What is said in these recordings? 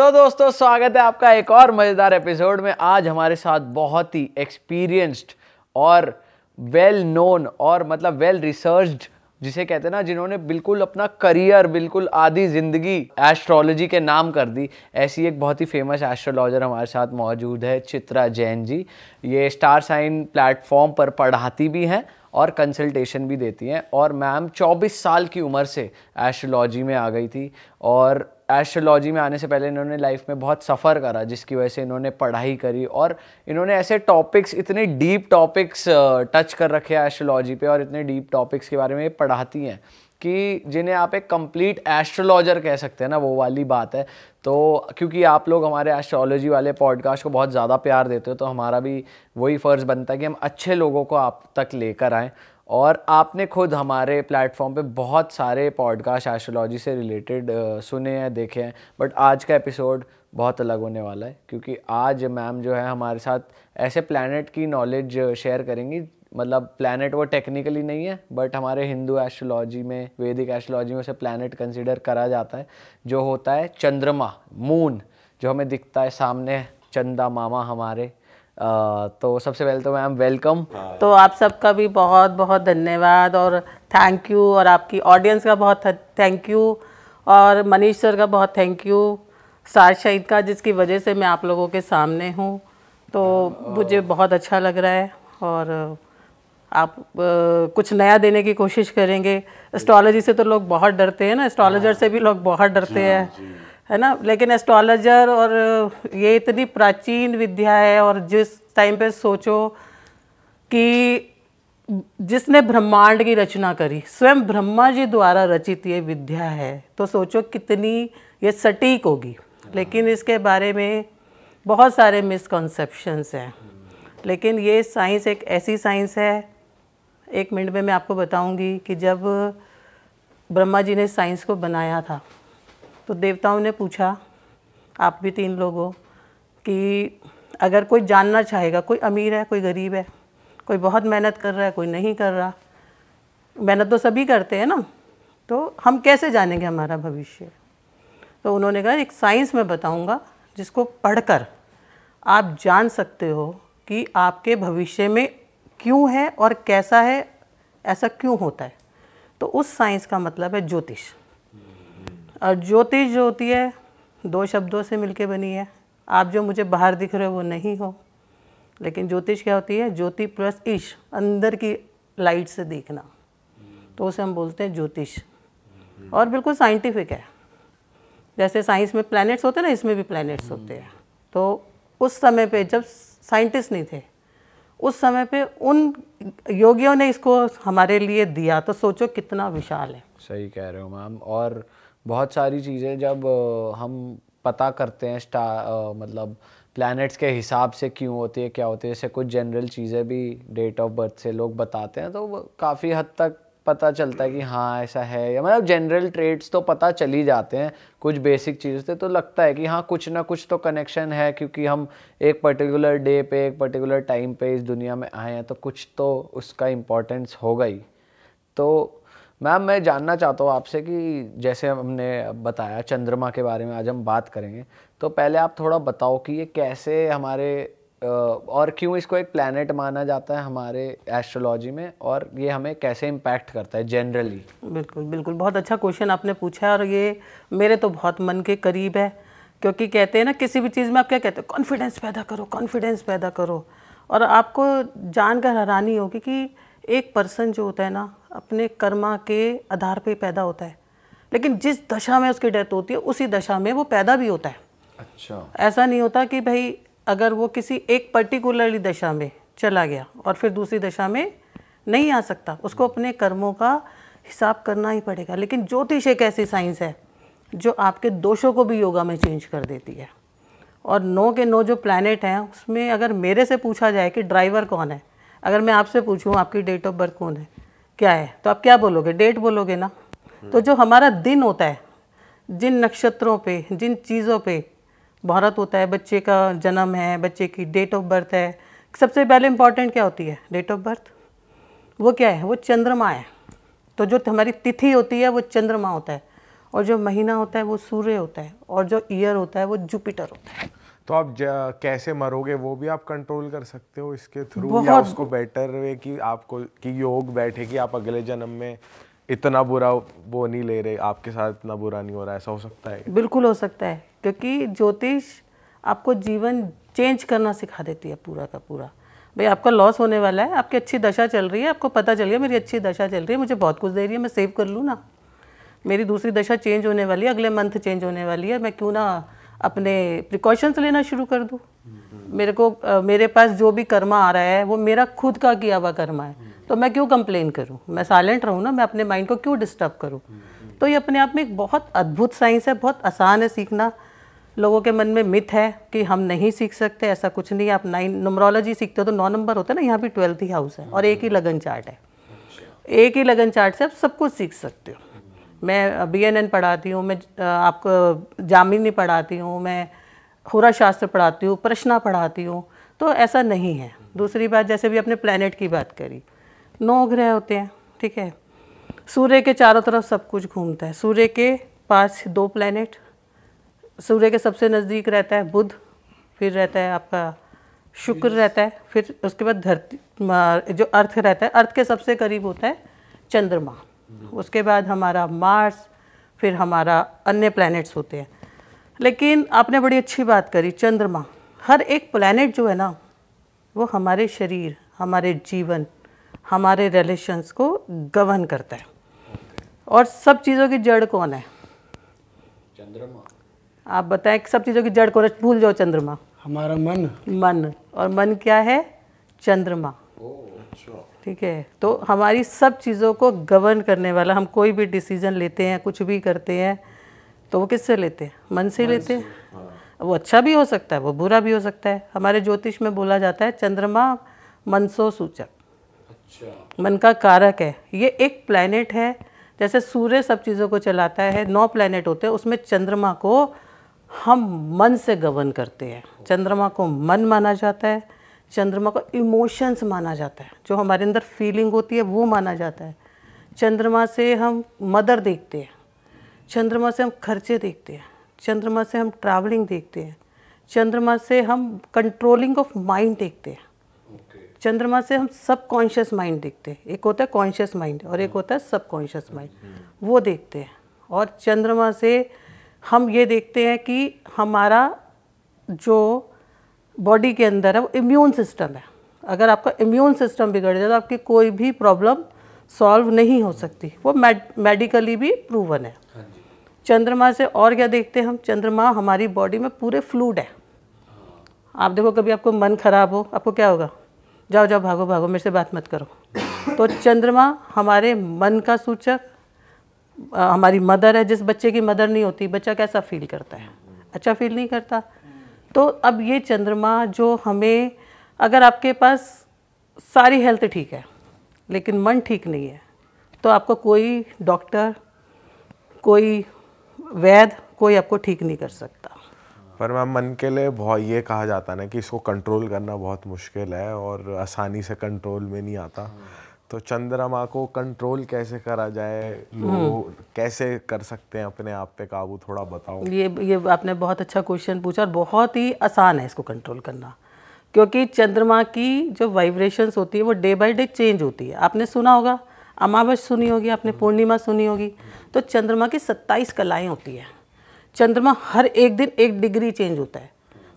तो दोस्तों स्वागत है आपका एक और मज़ेदार एपिसोड में आज हमारे साथ बहुत ही एक्सपीरियंस्ड और वेल नोन और मतलब वेल रिसर्च्ड जिसे कहते हैं ना जिन्होंने बिल्कुल अपना करियर बिल्कुल आधी ज़िंदगी एस्ट्रोलॉजी के नाम कर दी ऐसी एक बहुत ही फेमस एस्ट्रोलॉजर हमारे साथ मौजूद है चित्रा जैन जी ये स्टार साइन प्लेटफॉर्म पर पढ़ाती भी हैं और कंसल्टेशन भी देती हैं और मैम 24 साल की उम्र से एस्ट्रोलॉजी में आ गई थी और एस्ट्रोलॉजी में आने से पहले इन्होंने लाइफ में बहुत सफ़र करा जिसकी वजह से इन्होंने पढ़ाई करी और इन्होंने ऐसे टॉपिक्स इतने डीप टॉपिक्स टच कर रखे हैं एस्ट्रोलॉजी पे और इतने डीप टॉपिक्स के बारे में पढ़ाती हैं कि जिन्हें आप एक कंप्लीट एस्ट्रोलॉजर कह सकते हैं ना वो वाली बात है तो क्योंकि आप लोग हमारे एस्ट्रोलॉजी वाले पॉडकास्ट को बहुत ज़्यादा प्यार देते हो तो हमारा भी वही फ़र्ज़ बनता है कि हम अच्छे लोगों को आप तक लेकर आएँ और आपने खुद हमारे प्लेटफॉर्म पे बहुत सारे पॉडकास्ट एस्ट्रोलॉजी से रिलेटेड सुने हैं देखे हैं बट आज का एपिसोड बहुत अलग होने वाला है क्योंकि आज मैम जो है हमारे साथ ऐसे प्लानट की नॉलेज शेयर करेंगी मतलब प्लानट वो टेक्निकली नहीं है बट हमारे हिंदू एस्ट्रोलॉजी में वैदिक एस्ट्रोलॉजी में उसे प्लानट कंसिडर करा जाता है जो होता है चंद्रमा मून जो हमें दिखता है सामने चंदा मामा हमारे तो सबसे पहले तो मैम वेलकम हाँ। तो आप सबका भी बहुत बहुत धन्यवाद और थैंक यू और आपकी ऑडियंस का बहुत थैंक यू और मनीष सर का बहुत थैंक यू सार शहीद का जिसकी वजह से मैं आप लोगों के सामने हूँ तो हाँ, मुझे बहुत अच्छा लग रहा है और आप आ, कुछ नया देने की कोशिश करेंगे एस्ट्रोलॉजी से तो लोग बहुत डरते हैं ना एस्ट्रोलॉजर हाँ। से भी लोग बहुत डरते हैं है ना लेकिन एस्ट्रोलॉजर और ये इतनी प्राचीन विद्या है और जिस टाइम पे सोचो कि जिसने ब्रह्मांड की रचना करी स्वयं ब्रह्मा जी द्वारा रचित ये विद्या है तो सोचो कितनी ये सटीक होगी लेकिन इसके बारे में बहुत सारे मिसकॉन्सेप्शंस हैं लेकिन ये साइंस एक ऐसी साइंस है एक मिनट में मैं आपको बताऊंगी कि जब ब्रह्मा जी ने साइंस को बनाया था तो देवताओं ने पूछा आप भी तीन लोगों कि अगर कोई जानना चाहेगा कोई अमीर है कोई गरीब है कोई बहुत मेहनत कर रहा है कोई नहीं कर रहा मेहनत तो सभी करते हैं ना तो हम कैसे जानेंगे हमारा भविष्य तो उन्होंने कहा एक साइंस में बताऊंगा जिसको पढ़कर आप जान सकते हो कि आपके भविष्य में क्यों है और कैसा है ऐसा क्यों होता है तो उस साइंस का मतलब है ज्योतिष और ज्योतिष जो होती है दो शब्दों से मिलके बनी है आप जो मुझे बाहर दिख रहे हो वो नहीं हो लेकिन ज्योतिष क्या होती है ज्योति प्लस ईश अंदर की लाइट से देखना तो उसे हम बोलते हैं ज्योतिष और बिल्कुल साइंटिफिक है जैसे साइंस में प्लैनेट्स होते हैं ना इसमें भी प्लैनेट्स होते हैं तो उस समय पे जब साइंटिस्ट नहीं थे उस समय पे उन योगियों ने इसको हमारे लिए दिया तो सोचो कितना विशाल है सही कह रहे हो मैम और बहुत सारी चीज़ें जब हम पता करते हैं स्टार मतलब प्लैनेट्स के हिसाब से क्यों होती है क्या होती है जैसे कुछ जनरल चीज़ें भी डेट ऑफ बर्थ से लोग बताते हैं तो काफ़ी हद तक पता चलता है कि हाँ ऐसा है या मतलब जनरल ट्रेड्स तो पता चल ही जाते हैं कुछ बेसिक चीज़ से तो लगता है कि हाँ कुछ ना कुछ तो कनेक्शन है क्योंकि हम एक पर्टिकुलर डे पे एक पर्टिकुलर टाइम पे इस दुनिया में आए हैं तो कुछ तो उसका इम्पोर्टेंस होगा ही तो मैम मैं जानना चाहता हूँ आपसे कि जैसे हमने बताया चंद्रमा के बारे में आज हम बात करेंगे तो पहले आप थोड़ा बताओ कि ये कैसे हमारे और क्यों इसको एक प्लानट माना जाता है हमारे एस्ट्रोलॉजी में और ये हमें कैसे इम्पैक्ट करता है जनरली बिल्कुल बिल्कुल बहुत अच्छा क्वेश्चन आपने पूछा है और ये मेरे तो बहुत मन के करीब है क्योंकि कहते हैं ना किसी भी चीज़ में आप क्या कहते हो कॉन्फिडेंस पैदा करो कॉन्फिडेंस पैदा करो और आपको जानकर हैरानी होगी कि एक पर्सन जो होता है ना अपने कर्मा के आधार पे पैदा होता है लेकिन जिस दशा में उसकी डेथ होती है उसी दशा में वो पैदा भी होता है अच्छा ऐसा नहीं होता कि भाई अगर वो किसी एक पर्टिकुलरली दशा में चला गया और फिर दूसरी दशा में नहीं आ सकता उसको अपने कर्मों का हिसाब करना ही पड़ेगा लेकिन ज्योतिष एक ऐसी साइंस है जो आपके दोषों को भी योगा में चेंज कर देती है और नौ के नौ जो प्लानट हैं उसमें अगर मेरे से पूछा जाए कि ड्राइवर कौन है अगर मैं आपसे पूछूँ आपकी डेट ऑफ बर्थ कौन है क्या है तो आप क्या बोलोगे डेट बोलोगे ना तो जो हमारा दिन होता है जिन नक्षत्रों पे जिन चीज़ों पे भारत होता है बच्चे का जन्म है बच्चे की डेट ऑफ बर्थ है सबसे पहले इम्पॉर्टेंट क्या होती है डेट ऑफ बर्थ वो क्या है वो चंद्रमा है तो जो हमारी तिथि होती है वो चंद्रमा होता है और जो महीना होता है वो सूर्य होता है और जो ईयर होता है वो जुपिटर होता है तो आप कैसे मरोगे वो भी आप कंट्रोल कर सकते हो इसके थ्रू या उसको बेटर वे कि आपको कि योग बैठे कि आप अगले जन्म में इतना बुरा वो नहीं ले रहे आपके साथ इतना बुरा नहीं हो रहा ऐसा हो सकता है बिल्कुल हो सकता है क्योंकि ज्योतिष आपको जीवन चेंज करना सिखा देती है पूरा का पूरा भाई आपका लॉस होने वाला है आपकी अच्छी दशा चल रही है आपको पता चल गया मेरी अच्छी दशा चल रही है मुझे बहुत कुछ दे रही है मैं सेव कर लूँ ना मेरी दूसरी दशा चेंज होने वाली है अगले मंथ चेंज होने वाली है मैं क्यों ना अपने प्रिकॉशंस लेना शुरू कर दूँ मेरे को आ, मेरे पास जो भी कर्मा आ रहा है वो मेरा खुद का किया हुआ कर्मा है तो मैं क्यों कंप्लेन करूँ मैं साइलेंट रहूँ ना मैं अपने माइंड को क्यों डिस्टर्ब करूँ तो ये अपने आप में एक बहुत अद्भुत साइंस है बहुत आसान है सीखना लोगों के मन में मिथ है कि हम नहीं सीख सकते ऐसा कुछ नहीं आप नाइन नंबरोलॉजी सीखते हो तो नौ नंबर होता है ना यहाँ भी ट्वेल्थ ही हाउस है और एक ही लगन चार्ट है एक ही लगन चार्ट से आप सब कुछ सीख सकते हो मैं बीएनएन पढ़ाती हूँ मैं आपको जामिनी पढ़ाती हूँ मैं हुरा शास्त्र पढ़ाती हूँ प्रश्ना पढ़ाती हूँ तो ऐसा नहीं है दूसरी बात जैसे भी अपने प्लानट की बात करी नौ ग्रह होते हैं ठीक है सूर्य के चारों तरफ सब कुछ घूमता है सूर्य के पास दो प्लानट सूर्य के सबसे नज़दीक रहता है बुध फिर रहता है आपका शुक्र रहता है फिर उसके बाद धरती जो अर्थ रहता है अर्थ के सबसे करीब होता है चंद्रमा उसके बाद हमारा मार्स फिर हमारा अन्य प्लैनेट्स होते हैं लेकिन आपने बड़ी अच्छी बात करी चंद्रमा हर एक प्लैनेट जो है ना वो हमारे शरीर हमारे जीवन हमारे रिलेशंस को गवन करता है और सब चीज़ों की जड़ कौन है चंद्रमा आप बताएं सब चीज़ों की जड़ कौन है भूल जाओ चंद्रमा हमारा मन मन और मन क्या है चंद्रमा ओ, अच्छा। ठीक है तो हमारी सब चीज़ों को गवर्न करने वाला हम कोई भी डिसीज़न लेते हैं कुछ भी करते हैं तो वो किससे लेते हैं मन से मन लेते हैं हाँ। वो अच्छा भी हो सकता है वो बुरा भी हो सकता है हमारे ज्योतिष में बोला जाता है चंद्रमा मनसो सूचक अच्छा। मन का कारक है ये एक प्लानट है जैसे सूर्य सब चीज़ों को चलाता है नौ प्लानट होते हैं उसमें चंद्रमा को हम मन से गवर्न करते हैं चंद्रमा को मन माना जाता है चंद्रमा को इमोशंस माना जाता है जो हमारे अंदर फीलिंग होती है वो माना जाता है चंद्रमा से हम मदर देखते हैं चंद्रमा से हम खर्चे देखते हैं चंद्रमा से हम ट्रैवलिंग देखते हैं चंद्रमा से हम कंट्रोलिंग ऑफ माइंड देखते हैं चंद्रमा से हम सब कॉन्शियस माइंड देखते हैं एक होता है कॉन्शियस माइंड और एक hmm. होता है सब कॉन्शियस माइंड वो देखते हैं और चंद्रमा से हम ये देखते हैं कि हमारा जो बॉडी के अंदर है वो इम्यून सिस्टम है अगर आपका इम्यून सिस्टम बिगड़ जाए तो आपकी कोई भी प्रॉब्लम सॉल्व नहीं हो सकती वो मेडिकली भी प्रूवन है हाँ चंद्रमा से और क्या देखते हैं हम चंद्रमा हमारी बॉडी में पूरे फ्लूड है आप देखो कभी आपको मन खराब हो आपको क्या होगा जाओ जाओ भागो भागो मेरे से बात मत करो तो चंद्रमा हमारे मन का सूचक हमारी मदर है जिस बच्चे की मदर नहीं होती बच्चा कैसा फील करता है अच्छा फील नहीं करता तो अब ये चंद्रमा जो हमें अगर आपके पास सारी हेल्थ ठीक है लेकिन मन ठीक नहीं है तो आपको कोई डॉक्टर कोई वैद कोई आपको ठीक नहीं कर सकता पर मैम मन के लिए बहुत ये कहा जाता है ना कि इसको कंट्रोल करना बहुत मुश्किल है और आसानी से कंट्रोल में नहीं आता तो चंद्रमा को कंट्रोल कैसे करा जाए हम्म। कैसे कर सकते हैं अपने आप पे काबू थोड़ा बताओ ये ये आपने बहुत अच्छा क्वेश्चन पूछा और बहुत ही आसान है इसको कंट्रोल करना क्योंकि चंद्रमा की जो वाइब्रेशंस होती है वो डे बाय डे चेंज होती है आपने सुना होगा अमावस सुनी होगी आपने हम्म। पूर्णिमा सुनी होगी तो चंद्रमा की सत्ताईस कलाएँ होती हैं चंद्रमा हर एक दिन एक डिग्री चेंज होता है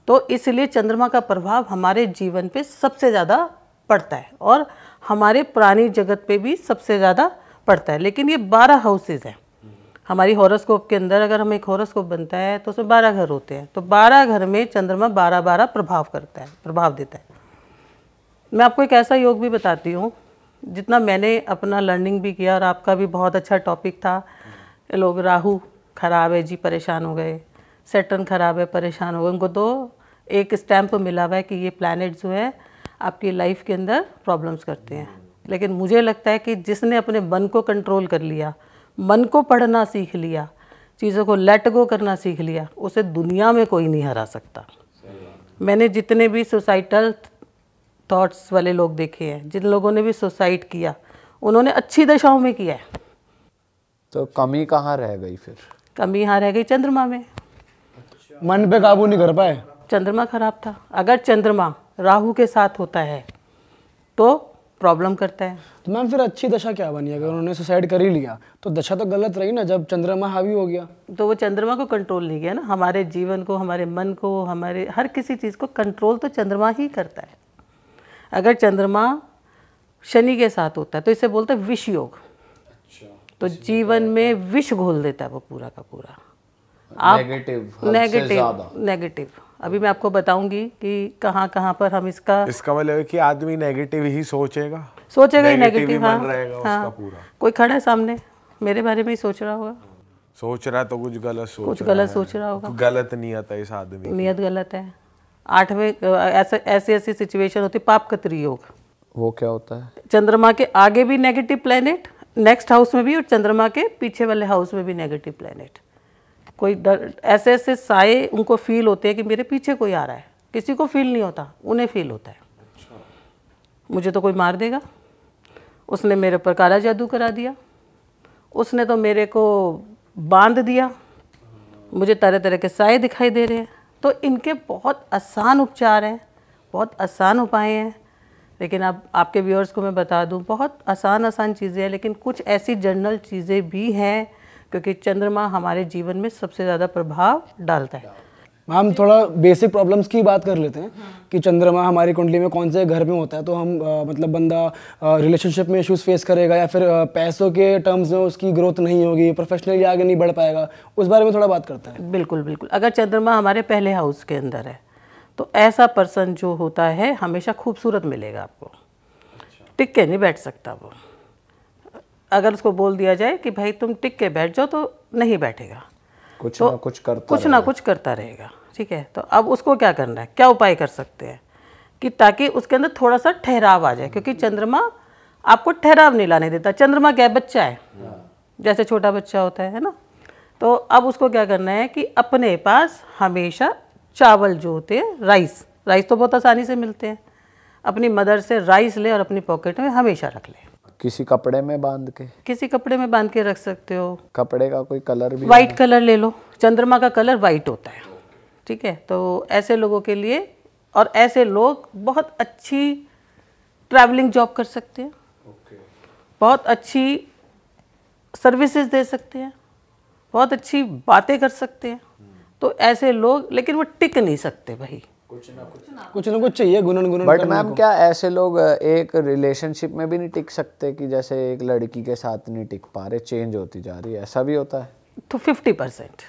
तो इसलिए चंद्रमा का प्रभाव हमारे जीवन पे सबसे ज़्यादा पड़ता है और हमारे पुरानी जगत पे भी सबसे ज़्यादा पड़ता है लेकिन ये बारह हाउसेज़ हैं हमारी हॉरोस्कोप के अंदर अगर हम एक हॉरोस्कोप बनता है तो उसमें बारह घर होते हैं तो बारह घर में चंद्रमा बारह बारह प्रभाव करता है प्रभाव देता है मैं आपको एक ऐसा योग भी बताती हूँ जितना मैंने अपना लर्निंग भी किया और आपका भी बहुत अच्छा टॉपिक था लोग राहु खराब है जी परेशान हो गए सेटन खराब है परेशान हो गए उनको तो एक स्टैम्प मिला हुआ है कि ये प्लानट जो है आपकी लाइफ के अंदर प्रॉब्लम्स करते हैं लेकिन मुझे लगता है कि जिसने अपने मन को कंट्रोल कर लिया मन को पढ़ना सीख लिया चीज़ों को लेट गो करना सीख लिया उसे दुनिया में कोई नहीं हरा सकता मैंने जितने भी सुसाइटल थॉट्स वाले लोग देखे हैं जिन लोगों ने भी सुसाइड किया उन्होंने अच्छी दशाओं में किया है तो कमी कहाँ रह गई फिर कमी यहाँ रह गई चंद्रमा में मन पे काबू नहीं कर पाए चंद्रमा खराब था अगर चंद्रमा राहु के साथ होता है तो प्रॉब्लम करता है तो मैम फिर अच्छी दशा क्या बनी अगर उन्होंने सुसाइड कर ही लिया तो दशा तो गलत रही ना जब चंद्रमा हावी हो गया तो वो चंद्रमा को कंट्रोल नहीं किया ना हमारे जीवन को हमारे मन को हमारे हर किसी चीज़ को कंट्रोल तो चंद्रमा ही करता है अगर चंद्रमा शनि के साथ होता है तो इसे बोलते हैं विष योग अच्छा, तो जीवन में विष घोल देता है वो पूरा का पूरा आप नेगेटिव नेगेटिव नेगेटिव अभी मैं आपको बताऊंगी कि कहाँ कहाँ पर हम इसका इसका मतलब कि आदमी नेगेटिव ही सोचेगा सोचेगा ही नेगेटिव हाँ, रहेगा हाँ, उसका पूरा कोई खड़ा है सामने मेरे बारे में ही सोच रहा होगा सोच रहा तो कुछ गलत सोच कुछ गलत सोच रहा होगा गलत नियत है इस आदमी नियत गलत है आठवें ऐसे ऐसी ऐसी सिचुएशन होती पाप कतरी योग वो क्या होता है चंद्रमा के आगे भी नेगेटिव प्लेनेट नेक्स्ट हाउस में भी और चंद्रमा के पीछे वाले हाउस में भी नेगेटिव प्लेनेट कोई डर ऐसे ऐसे साए उनको फील होते हैं कि मेरे पीछे कोई आ रहा है किसी को फील नहीं होता उन्हें फील होता है अच्छा। मुझे तो कोई मार देगा उसने मेरे पर काला जादू करा दिया उसने तो मेरे को बांध दिया मुझे तरह तरह के साए दिखाई दे रहे हैं तो इनके बहुत आसान उपचार हैं बहुत आसान उपाय हैं लेकिन आप आपके व्यूअर्स को मैं बता दूं बहुत आसान आसान चीज़ें हैं लेकिन कुछ ऐसी जनरल चीज़ें भी हैं क्योंकि चंद्रमा हमारे जीवन में सबसे ज़्यादा प्रभाव डालता है मैम हाँ, थोड़ा बेसिक प्रॉब्लम्स की बात कर लेते हैं कि चंद्रमा हमारी कुंडली में कौन से घर में होता है तो हम आ, मतलब बंदा रिलेशनशिप में इश्यूज फेस करेगा या फिर आ, पैसों के टर्म्स में उसकी ग्रोथ नहीं होगी प्रोफेशनली आगे नहीं बढ़ पाएगा उस बारे में थोड़ा बात करते हैं बिल्कुल बिल्कुल अगर चंद्रमा हमारे पहले हाउस के अंदर है तो ऐसा पर्सन जो होता है हमेशा खूबसूरत मिलेगा आपको टिक अच्छा। के नहीं बैठ सकता वो अगर उसको बोल दिया जाए कि भाई तुम टिक के बैठ जाओ तो नहीं बैठेगा कुछ तो ना कुछ करता कुछ ना कुछ करता रहेगा ठीक है तो अब उसको क्या करना है क्या उपाय कर सकते हैं कि ताकि उसके अंदर थोड़ा सा ठहराव आ जाए क्योंकि चंद्रमा आपको ठहराव नहीं लाने देता चंद्रमा क्या बच्चा है जैसे छोटा बच्चा होता है है ना तो अब उसको क्या करना है कि अपने पास हमेशा चावल जो होते हैं राइस राइस तो बहुत आसानी से मिलते हैं अपनी मदर से राइस ले और अपनी पॉकेट में हमेशा रख लें किसी कपड़े में बांध के किसी कपड़े में बांध के रख सकते हो कपड़े का कोई कलर भी वाइट कलर ले लो चंद्रमा का कलर वाइट होता है ठीक है तो ऐसे लोगों के लिए और ऐसे लोग बहुत अच्छी ट्रैवलिंग जॉब कर सकते हैं बहुत अच्छी सर्विसेज दे सकते हैं बहुत अच्छी बातें कर सकते हैं तो ऐसे लोग लेकिन वो टिक नहीं सकते भाई कुछ ना कुछ ना कुछ चाहिए गुनन गुनन बट मैम क्या ऐसे लोग एक रिलेशनशिप में भी नहीं टिक सकते कि जैसे एक लड़की के साथ नहीं टिक पा रहे चेंज होती जा रही है ऐसा भी होता है तो फिफ्टी परसेंट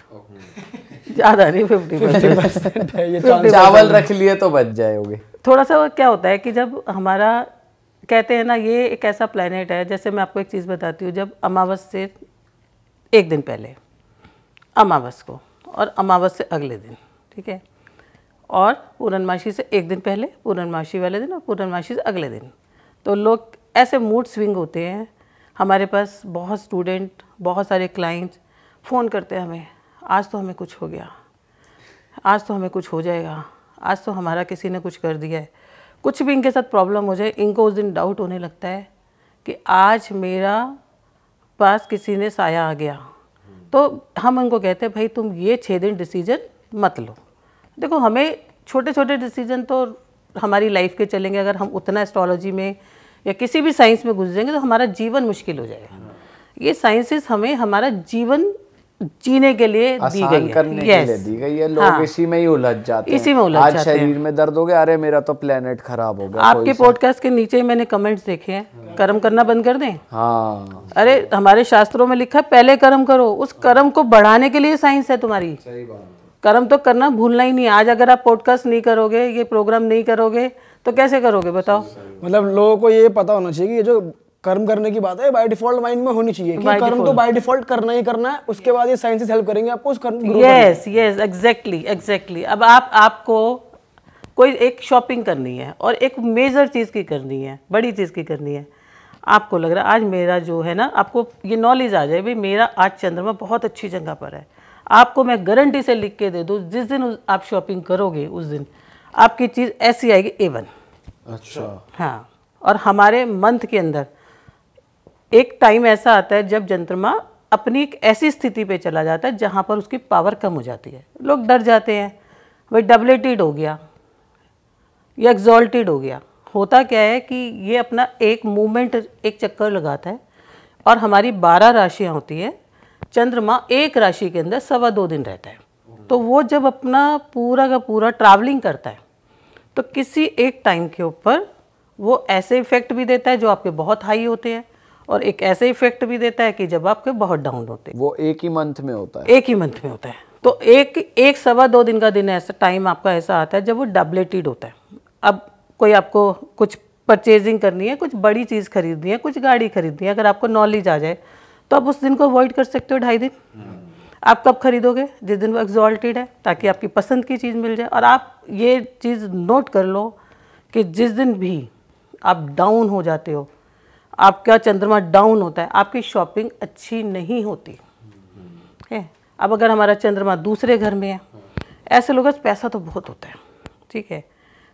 ज़्यादा नहीं फिफ्टी परसेंट चावल रख लिए तो बच जाएंगे थोड़ा सा क्या होता है कि जब हमारा कहते हैं ना ये एक ऐसा प्लानट है जैसे मैं आपको एक चीज़ बताती हूँ जब अमावस से एक दिन पहले अमावस को और अमावस से अगले दिन ठीक है और पूर्णमासी से एक दिन पहले पूर्णमासी वाले दिन और पूर्णमासी से अगले दिन तो लोग ऐसे मूड स्विंग होते हैं हमारे पास बहुत स्टूडेंट बहुत सारे क्लाइंट्स फ़ोन करते हैं हमें आज तो हमें कुछ हो गया आज तो हमें कुछ हो जाएगा आज तो हमारा किसी ने कुछ कर दिया है कुछ भी इनके साथ प्रॉब्लम हो जाए इनको उस दिन डाउट होने लगता है कि आज मेरा पास किसी ने साया आ गया तो हम उनको कहते हैं भाई तुम ये छः दिन डिसीजन मत लो देखो हमें छोटे छोटे डिसीजन तो हमारी लाइफ के चलेंगे अगर हम उतना एस्ट्रोलॉजी में या किसी भी साइंस में घुस जाएंगे तो हमारा जीवन मुश्किल हो जाएगा ये साइंसेस हमें हमारा जीवन जीने के लिए दी गई करने yes. के लिए दी गई है लोग हाँ। इसी में ही उलझ जाते हैं इसी में उलझ आज शरीर में दर्द हो गया अरे मेरा तो प्लेनेट खराब हो गया आपके पॉडकास्ट के नीचे ही मैंने कमेंट्स देखे हैं कर्म करना बंद कर दें हाँ अरे हमारे शास्त्रों में लिखा है पहले कर्म करो उस कर्म को बढ़ाने के लिए साइंस है तुम्हारी सही बात कर्म तो करना भूलना ही नहीं आज अगर आप पॉडकास्ट नहीं करोगे ये प्रोग्राम नहीं करोगे तो कैसे करोगे बताओ मतलब लोगों को ये पता होना चाहिए कि ये जो कर्म करने की बात है बाय डिफॉल्ट माइंड में होनी चाहिए कि कर्म तो बाय डिफॉल्ट करना ही करना है उसके बाद ये साइंसेस हेल्प करेंगे आपको उस कर्म यस यस एग्जैक्टली एग्जैक्टली अब आप आपको कोई एक शॉपिंग करनी है और एक मेजर चीज़ की करनी है बड़ी चीज़ की करनी है आपको लग रहा है आज मेरा जो है ना आपको ये नॉलेज आ जाए भाई मेरा आज चंद्रमा बहुत अच्छी जगह पर है आपको मैं गारंटी से लिख के दे दूँ जिस दिन आप शॉपिंग करोगे उस दिन आपकी चीज़ ऐसी आएगी ए वन अच्छा हाँ और हमारे मंथ के अंदर एक टाइम ऐसा आता है जब जंत्रमा अपनी एक ऐसी स्थिति पे चला जाता है जहाँ पर उसकी पावर कम हो जाती है लोग डर जाते हैं भाई डबलेटेड हो गया या एग्जॉल्टेड हो गया होता क्या है कि ये अपना एक मूवमेंट एक चक्कर लगाता है और हमारी बारह राशियाँ होती हैं चंद्रमा एक राशि के अंदर सवा दो दिन रहता है तो वो जब अपना पूरा का पूरा ट्रैवलिंग करता है तो किसी एक टाइम के ऊपर वो ऐसे इफ़ेक्ट भी देता है जो आपके बहुत हाई होते हैं और एक ऐसे इफेक्ट भी देता है कि जब आपके बहुत डाउन होते हैं वो एक ही मंथ में होता है एक ही मंथ में होता है तो एक एक सवा दो दिन का दिन ऐसा टाइम आपका ऐसा आता है जब वो डबलेटेड होता है अब कोई आपको कुछ परचेजिंग करनी है कुछ बड़ी चीज़ खरीदनी है कुछ गाड़ी खरीदनी है अगर आपको नॉलेज आ जाए तो आप उस दिन को अवॉइड कर सकते हो ढाई दिन आप कब खरीदोगे जिस दिन वो एग्जॉल्टेड है ताकि आपकी पसंद की चीज़ मिल जाए और आप ये चीज़ नोट कर लो कि जिस दिन भी आप डाउन हो जाते हो आपका चंद्रमा डाउन होता है आपकी शॉपिंग अच्छी नहीं होती है अब अगर हमारा चंद्रमा दूसरे घर में है ऐसे लोगों का पैसा तो बहुत होता है ठीक है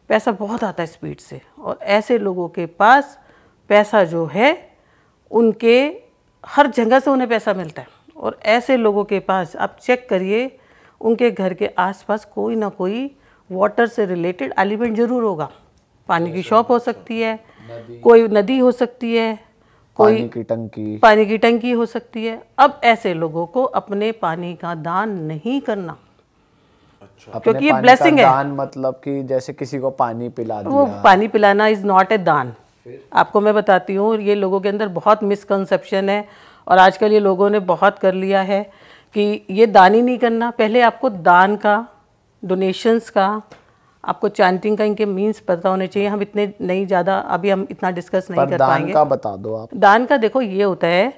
पैसा बहुत आता है स्पीड से और ऐसे लोगों के पास पैसा जो है उनके हर जगह से उन्हें पैसा मिलता है और ऐसे लोगों के पास आप चेक करिए उनके घर के आसपास कोई ना कोई वाटर से रिलेटेड एलिमेंट ज़रूर होगा पानी की शॉप हो सकती है नदी। कोई नदी हो सकती है कोई पानी की टंकी पानी की टंकी हो सकती है अब ऐसे लोगों को अपने पानी का दान नहीं करना अच्छा। क्योंकि ये ब्लेसिंग है दान मतलब कि जैसे किसी को पानी पिला दिया वो पानी पिलाना इज नॉट ए दान आपको मैं बताती हूँ ये लोगों के अंदर बहुत मिसकंसेप्शन है और आजकल ये लोगों ने बहुत कर लिया है कि ये दान ही नहीं करना पहले आपको दान का डोनेशंस का आपको चैंटिंग का इनके मीन्स पता होने चाहिए हम इतने नहीं ज़्यादा अभी हम इतना डिस्कस नहीं कर दान पाएंगे का बता दो आप दान का देखो ये होता है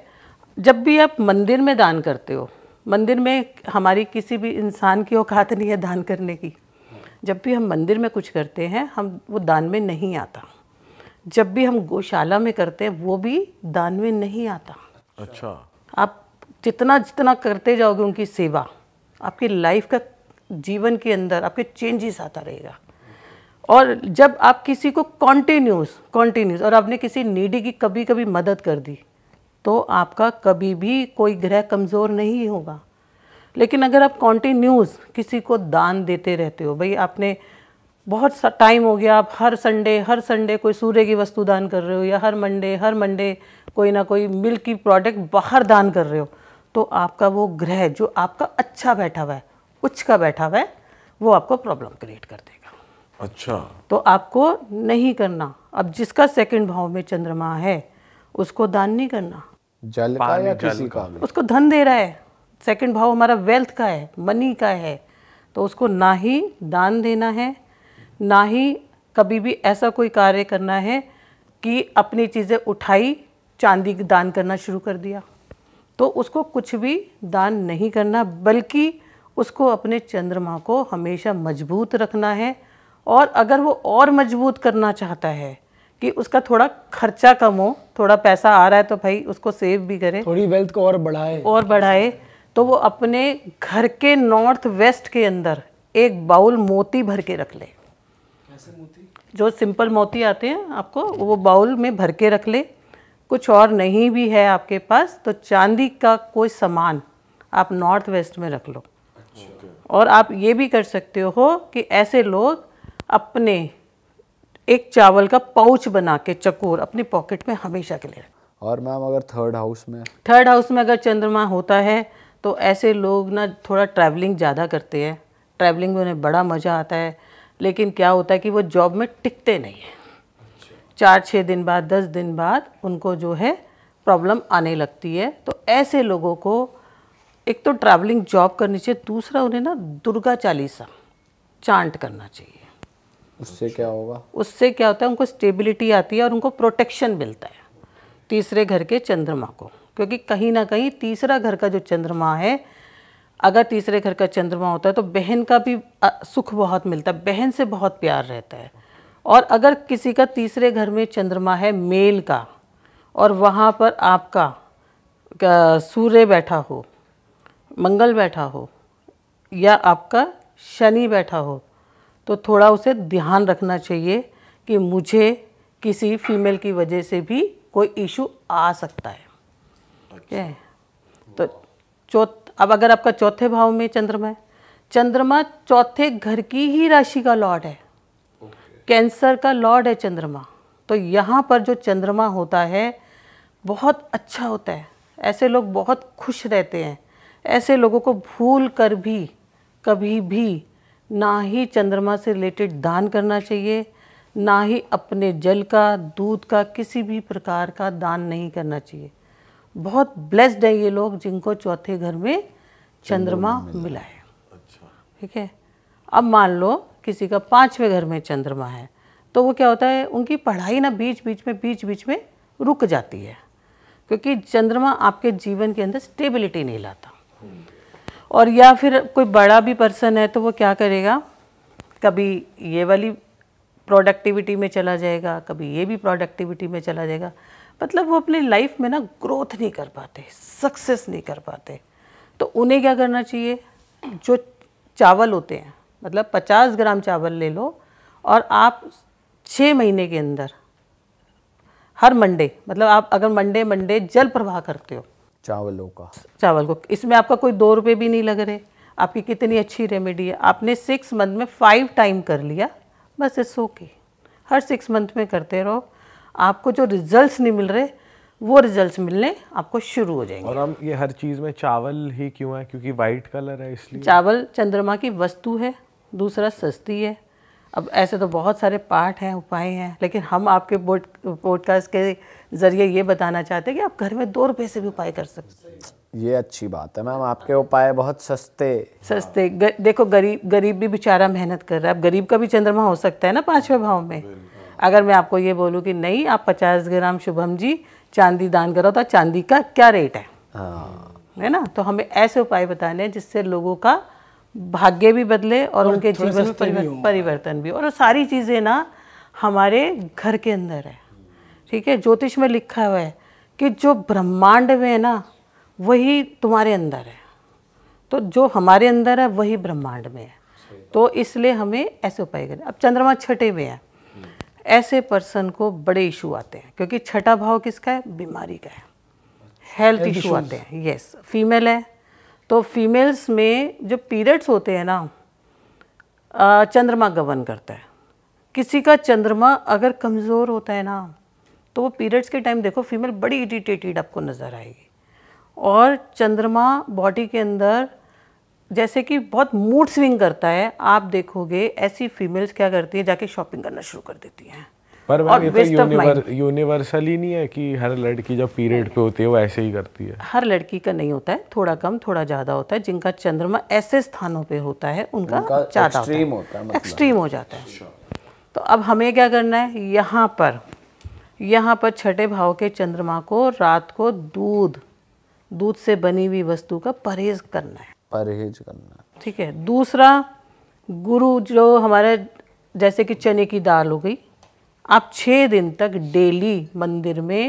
जब भी आप मंदिर में दान करते हो मंदिर में हमारी किसी भी इंसान की औकात नहीं है दान करने की जब भी हम मंदिर में कुछ करते हैं हम वो दान में नहीं आता जब भी हम गौशाला में करते हैं वो भी दान में नहीं आता अच्छा आप जितना जितना करते जाओगे उनकी सेवा आपकी लाइफ का जीवन के अंदर आपके चेंजेस आता रहेगा और जब आप किसी को कॉन्टीन्यूस कॉन्टीन्यूस और आपने किसी नीडी की कभी कभी मदद कर दी तो आपका कभी भी कोई ग्रह कमज़ोर नहीं होगा लेकिन अगर आप कॉन्टीन्यूस किसी को दान देते रहते हो भाई आपने बहुत सा टाइम हो गया आप हर संडे हर संडे कोई सूर्य की वस्तु दान कर रहे हो या हर मंडे हर मंडे कोई ना कोई मिल्क की प्रोडक्ट बाहर दान कर रहे हो तो आपका वो ग्रह जो आपका अच्छा बैठा हुआ है उच्च का बैठा हुआ है वो आपको प्रॉब्लम क्रिएट कर देगा अच्छा तो आपको नहीं करना अब जिसका सेकंड भाव में चंद्रमा है उसको दान नहीं करना जल का या किसी का उसको धन दे रहा है सेकंड भाव हमारा वेल्थ का है मनी का है तो उसको ना ही दान देना है ना ही कभी भी ऐसा कोई कार्य करना है कि अपनी चीज़ें उठाई चांदी दान करना शुरू कर दिया तो उसको कुछ भी दान नहीं करना बल्कि उसको अपने चंद्रमा को हमेशा मजबूत रखना है और अगर वो और मजबूत करना चाहता है कि उसका थोड़ा खर्चा कम हो थोड़ा पैसा आ रहा है तो भाई उसको सेव भी करे थोड़ी वेल्थ को और बढ़ाए और बढ़ाए तो वो अपने घर के नॉर्थ वेस्ट के अंदर एक बाउल मोती भर के रख ले मोती जो सिंपल मोती आते हैं आपको वो बाउल में भर के रख ले कुछ और नहीं भी है आपके पास तो चांदी का कोई सामान आप नॉर्थ वेस्ट में रख लो अच्छा। और आप ये भी कर सकते हो कि ऐसे लोग अपने एक चावल का पाउच बना के चकोर अपने पॉकेट में हमेशा के लिए और मैम अगर थर्ड हाउस में थर्ड हाउस में अगर चंद्रमा होता है तो ऐसे लोग ना थोड़ा ट्रैवलिंग ज़्यादा करते हैं ट्रैवलिंग में उन्हें बड़ा मज़ा आता है लेकिन क्या होता है कि वो जॉब में टिकते नहीं हैं चार छः दिन बाद दस दिन बाद उनको जो है प्रॉब्लम आने लगती है तो ऐसे लोगों को एक तो ट्रैवलिंग जॉब करनी चाहिए दूसरा उन्हें ना दुर्गा चालीसा चांट करना चाहिए उससे क्या होगा उससे क्या होता है उनको स्टेबिलिटी आती है और उनको प्रोटेक्शन मिलता है तीसरे घर के चंद्रमा को क्योंकि कहीं ना कहीं तीसरा घर का जो चंद्रमा है अगर तीसरे घर का चंद्रमा होता है तो बहन का भी सुख बहुत मिलता है बहन से बहुत प्यार रहता है और अगर किसी का तीसरे घर में चंद्रमा है मेल का और वहाँ पर आपका सूर्य बैठा हो मंगल बैठा हो या आपका शनि बैठा हो तो थोड़ा उसे ध्यान रखना चाहिए कि मुझे किसी फीमेल की वजह से भी कोई इशू आ सकता है अच्छा। ठीक है तो चौथ अब अगर आपका चौथे भाव में चंद्रमा है चंद्रमा चौथे घर की ही राशि का लॉर्ड है कैंसर का लॉर्ड है चंद्रमा तो यहाँ पर जो चंद्रमा होता है बहुत अच्छा होता है ऐसे लोग बहुत खुश रहते हैं ऐसे लोगों को भूल कर भी कभी भी ना ही चंद्रमा से रिलेटेड दान करना चाहिए ना ही अपने जल का दूध का किसी भी प्रकार का दान नहीं करना चाहिए बहुत ब्लेस्ड है ये लोग जिनको चौथे घर में चंद्रमा मिला है अच्छा। ठीक है अब मान लो किसी का पाँचवें घर में चंद्रमा है तो वो क्या होता है उनकी पढ़ाई ना बीच बीच में बीच बीच में रुक जाती है क्योंकि चंद्रमा आपके जीवन के अंदर स्टेबिलिटी नहीं लाता हम्म। और या फिर कोई बड़ा भी पर्सन है तो वो क्या करेगा कभी ये वाली प्रोडक्टिविटी में चला जाएगा कभी ये भी प्रोडक्टिविटी में चला जाएगा मतलब वो अपने लाइफ में ना ग्रोथ नहीं कर पाते सक्सेस नहीं कर पाते तो उन्हें क्या करना चाहिए जो चावल होते हैं मतलब 50 ग्राम चावल ले लो और आप छः महीने के अंदर हर मंडे मतलब आप अगर मंडे मंडे जल प्रवाह करते हो चावलों का चावल को इसमें आपका कोई दो रुपये भी नहीं लग रहे आपकी कितनी अच्छी रेमेडी है आपने सिक्स मंथ में फाइव टाइम कर लिया बस इट्स ओके हर सिक्स मंथ में करते रहो आपको जो रिजल्ट्स नहीं मिल रहे वो रिजल्ट्स मिलने आपको शुरू हो जाएंगे और हम ये हर चीज़ में चावल ही क्यों है क्योंकि वाइट कलर है इसलिए चावल चंद्रमा की वस्तु है दूसरा सस्ती है अब ऐसे तो बहुत सारे पाठ हैं उपाय हैं लेकिन हम आपके बोट पॉडकास्ट के ज़रिए ये बताना चाहते हैं कि आप घर में दो रुपए से भी उपाय कर सकते हैं ये अच्छी बात है मैम आपके उपाय बहुत सस्ते सस्ते गर, देखो गरीब गरीब भी बेचारा मेहनत कर रहा है अब गरीब का भी चंद्रमा हो सकता है ना पांचवें भाव में अगर मैं आपको ये बोलूँ कि नहीं आप पचास ग्राम शुभम जी चांदी दान करो तो चांदी का क्या रेट है हाँ। है ना तो हमें ऐसे उपाय बताने हैं जिससे लोगों का भाग्य भी बदले और, और उनके जीवन परिवर्तन, परिवर्तन भी और सारी चीज़ें ना हमारे घर के अंदर है ठीक है ज्योतिष में लिखा हुआ है कि जो ब्रह्मांड में है ना वही तुम्हारे अंदर है तो जो हमारे अंदर है वही ब्रह्मांड में है तो इसलिए हमें ऐसे उपाय करें अब चंद्रमा छठे में है ऐसे पर्सन को बड़े इशू आते हैं क्योंकि छठा भाव किसका है बीमारी का है हेल्थ इशू आते हैं यस फीमेल है तो फीमेल्स में जो पीरियड्स होते हैं ना चंद्रमा गवन करता है किसी का चंद्रमा अगर कमज़ोर होता है ना तो वो पीरियड्स के टाइम देखो फीमेल बड़ी इरीटेटेड आपको नज़र आएगी और चंद्रमा बॉडी के अंदर जैसे कि बहुत मूड स्विंग करता है आप देखोगे ऐसी फीमेल्स क्या करती है जाके शॉपिंग करना शुरू कर देती हैं पर और ये तो यूनिवर, यूनिवर्सल ही नहीं है कि हर लड़की जब पीरियड पे होती है वो ऐसे ही करती है हर लड़की का नहीं होता है थोड़ा कम थोड़ा ज़्यादा होता है जिनका चंद्रमा ऐसे स्थानों पे होता है उनका ज़्यादा एक्सट्रीम होता है, मतलब एक्सट्रीम हो जाता है तो अब हमें क्या करना है यहाँ पर यहाँ पर छठे भाव के चंद्रमा को रात को दूध दूध से बनी हुई वस्तु का परहेज करना है परहेज करना ठीक है दूसरा गुरु जो हमारे जैसे कि चने की दाल हो गई आप छः दिन तक डेली मंदिर में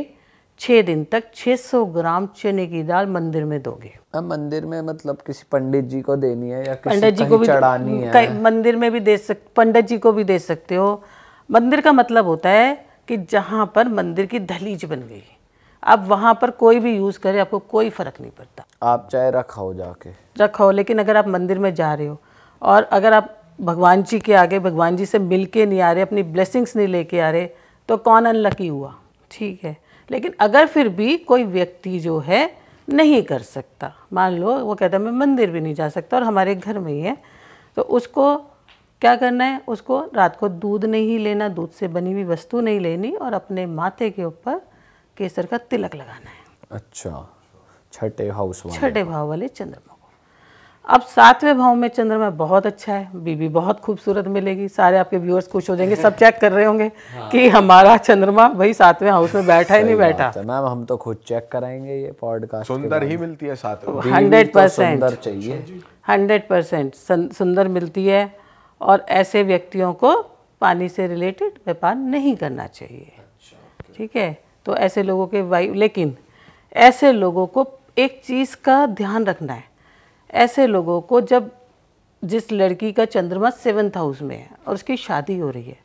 छः दिन तक 600 ग्राम चने की दाल मंदिर में दोगे मंदिर में मतलब किसी पंडित जी को देनी है या पंडित जी को भी चढ़ानी है मंदिर में भी दे सक पंडित जी को भी दे सकते हो मंदिर का मतलब होता है कि जहाँ पर मंदिर की दहलीज बन गई आप वहाँ पर कोई भी यूज़ करें आपको कोई फ़र्क नहीं पड़ता आप चाहे रखाओ जाके रखाओ लेकिन अगर आप मंदिर में जा रहे हो और अगर आप भगवान जी के आगे भगवान जी से मिल के नहीं आ रहे अपनी ब्लेसिंग्स नहीं लेके आ रहे तो कौन अनलकी हुआ ठीक है लेकिन अगर फिर भी कोई व्यक्ति जो है नहीं कर सकता मान लो वो कहता मैं मंदिर भी नहीं जा सकता और हमारे घर में ही है तो उसको क्या करना है उसको रात को दूध नहीं लेना दूध से बनी हुई वस्तु नहीं लेनी और अपने माथे के ऊपर केसर का तिलक लगाना है अच्छा छठे हाउस छठे भाव वाले चंद्रमा को अब सातवें भाव में चंद्रमा बहुत अच्छा है बीबी बहुत खूबसूरत मिलेगी सारे आपके व्यूअर्स खुश हो जाएंगे सब चेक कर रहे होंगे हाँ। कि हमारा चंद्रमा भाई सातवें हाउस में बैठा ही नहीं बैठा मैम हम तो खुद चेक कराएंगे ये पॉडकास्ट सुंदर ही मिलती है सातवें हंड्रेड तो परसेंट चाहिए हंड्रेड परसेंट सुंदर मिलती है और ऐसे व्यक्तियों को पानी से रिलेटेड व्यापार नहीं करना चाहिए अच्छा, ठीक है तो ऐसे लोगों के वायु लेकिन ऐसे लोगों को एक चीज़ का ध्यान रखना है ऐसे लोगों को जब जिस लड़की का चंद्रमा सेवन्थ हाउस में है और उसकी शादी हो रही है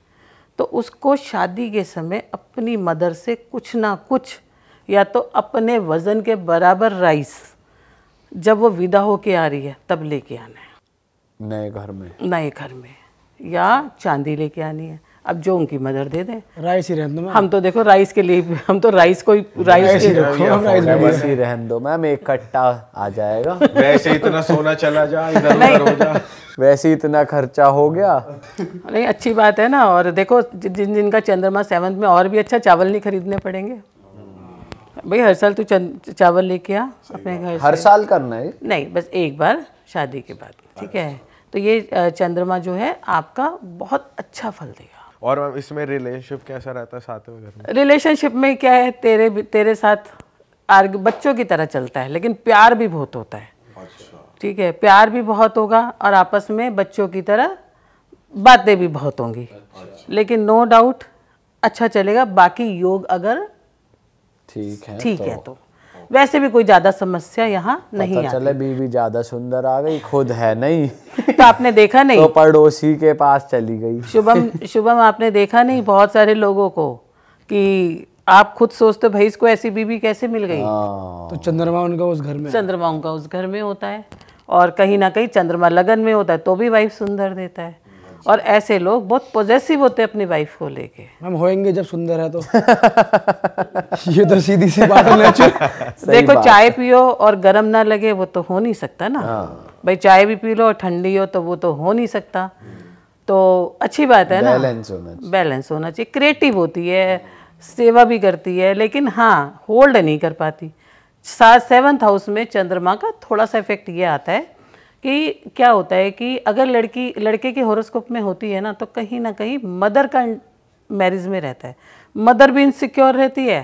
तो उसको शादी के समय अपनी मदर से कुछ ना कुछ या तो अपने वज़न के बराबर राइस जब वो विदा होके आ रही है तब लेके आना है नए घर में नए घर में या चांदी लेके आनी है अब जो उनकी मदर दे दे राइस ही रहन दो हम तो देखो राइस के लिए हम तो राइस को राइस ही राइस ही रहन दो मैम एक कट्टा आ जाएगा वैसे इतना सोना चला जा इधर उधर हो जा वैसे इतना खर्चा हो गया नहीं अच्छी बात है ना और देखो जिन जिनका चंद्रमा सेवंथ में और भी अच्छा चावल नहीं खरीदने पड़ेंगे भाई हर साल तू चावल लेके आ अपने घर हर साल करना है नहीं बस एक बार शादी के बाद ठीक है अच्छा। तो ये चंद्रमा जो है आपका बहुत अच्छा फल देगा और इसमें रिलेशनशिप कैसा रहता है साथ में रिलेशनशिप में क्या है तेरे तेरे साथ आर्ग बच्चों की तरह चलता है लेकिन प्यार भी बहुत होता है अच्छा। ठीक है प्यार भी बहुत होगा और आपस में बच्चों की तरह बातें भी बहुत होंगी अच्छा। लेकिन नो डाउट अच्छा चलेगा बाकी योग अगर ठीक है ठीक तो, है तो, तो। वैसे भी कोई ज्यादा समस्या यहाँ नहीं चले बीवी ज्यादा सुंदर आ गई खुद है नहीं तो आपने देखा नहीं तो पड़ोसी के पास चली गई शुभम शुभम आपने देखा नहीं बहुत सारे लोगों को कि आप खुद सोचते भाई इसको ऐसी बीवी कैसे मिल गई हाँ। तो चंद्रमा उनका उस घर में चंद्रमा उनका उस घर में होता है और कहीं ना कहीं चंद्रमा लगन में होता है तो भी वाइफ सुंदर देता है और ऐसे लोग बहुत पॉजिटिव होते हैं अपनी वाइफ को लेके हम होएंगे जब सुंदर है तो ये तो सीधी सी बात है देखो चाय पियो और गर्म ना लगे वो तो हो नहीं सकता ना हाँ। भाई चाय भी पी लो और ठंडी हो तो वो तो हो नहीं सकता तो अच्छी बात है ना बैलेंस होना बैलेंस होना चाहिए क्रिएटिव होती है सेवा भी करती है लेकिन हाँ होल्ड नहीं कर पाती सेवंथ हाउस में चंद्रमा का थोड़ा सा इफेक्ट ये आता है कि क्या होता है कि अगर लड़की लड़के के हॉरोस्कोप में होती है ना तो कहीं ना कहीं मदर का मैरिज में रहता है मदर भी इनसिक्योर रहती है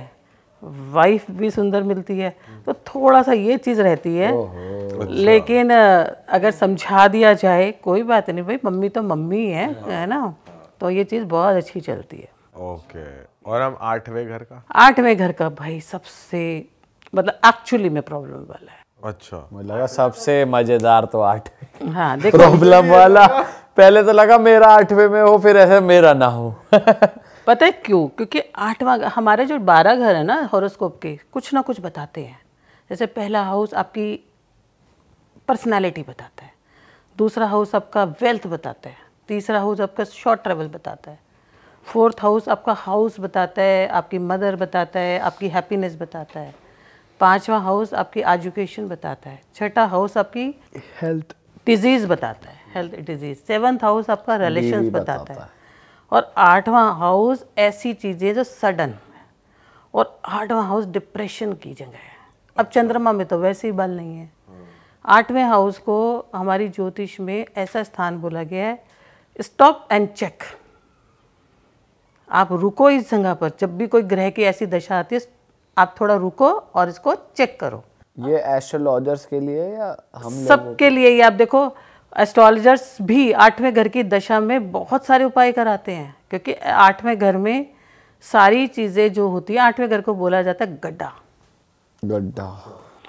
वाइफ भी सुंदर मिलती है तो थोड़ा सा ये चीज़ रहती है अच्छा। लेकिन अगर समझा दिया जाए कोई बात नहीं भाई मम्मी तो मम्मी है हाँ। है ना तो ये चीज़ बहुत अच्छी चलती है ओके और हम आठवें घर का आठवें घर का भाई सबसे मतलब एक्चुअली में प्रॉब्लम वाला है अच्छा मुझे लगा सबसे मजेदार तो आठ हाँ प्रॉब्लम वाला पहले तो लगा मेरा आठवें में हो फिर ऐसे मेरा ना हो पता है क्यों क्योंकि आठवां हमारे जो बारह घर है ना हॉरोस्कोप के कुछ ना कुछ बताते हैं जैसे पहला हाउस आपकी पर्सनालिटी बताता है दूसरा हाउस आपका वेल्थ बताता है तीसरा हाउस आपका शॉर्ट ट्रेवल बताता है फोर्थ हाउस आपका हाउस बताता है आपकी मदर बताता है आपकी हैप्पीनेस बताता है पांचवा हाउस आपकी एजुकेशन बताता है छठा हाउस आपकी हेल्थ डिजीज बताता है हेल्थ डिजीज सेवन्थ हाउस आपका रिलेशन बताता, बताता है और आठवां हाउस ऐसी चीज़ें जो सडन और आठवां हाउस डिप्रेशन की जगह है अब चंद्रमा में तो वैसे ही बल नहीं है आठवें हाउस को हमारी ज्योतिष में ऐसा स्थान बोला गया है स्टॉप एंड चेक आप रुको इस जगह पर जब भी कोई ग्रह की ऐसी दशा आती है आप थोड़ा रुको और इसको चेक करो ये एस्ट्रोलॉजर्स के लिए या हम सब के लिए ये आप देखो एस्ट्रोलॉजर्स भी आठवें घर की दशा में बहुत सारे उपाय कराते हैं क्योंकि आठवें घर में सारी चीज़ें जो होती है आठवें घर को बोला जाता है गड्ढा गड्ढा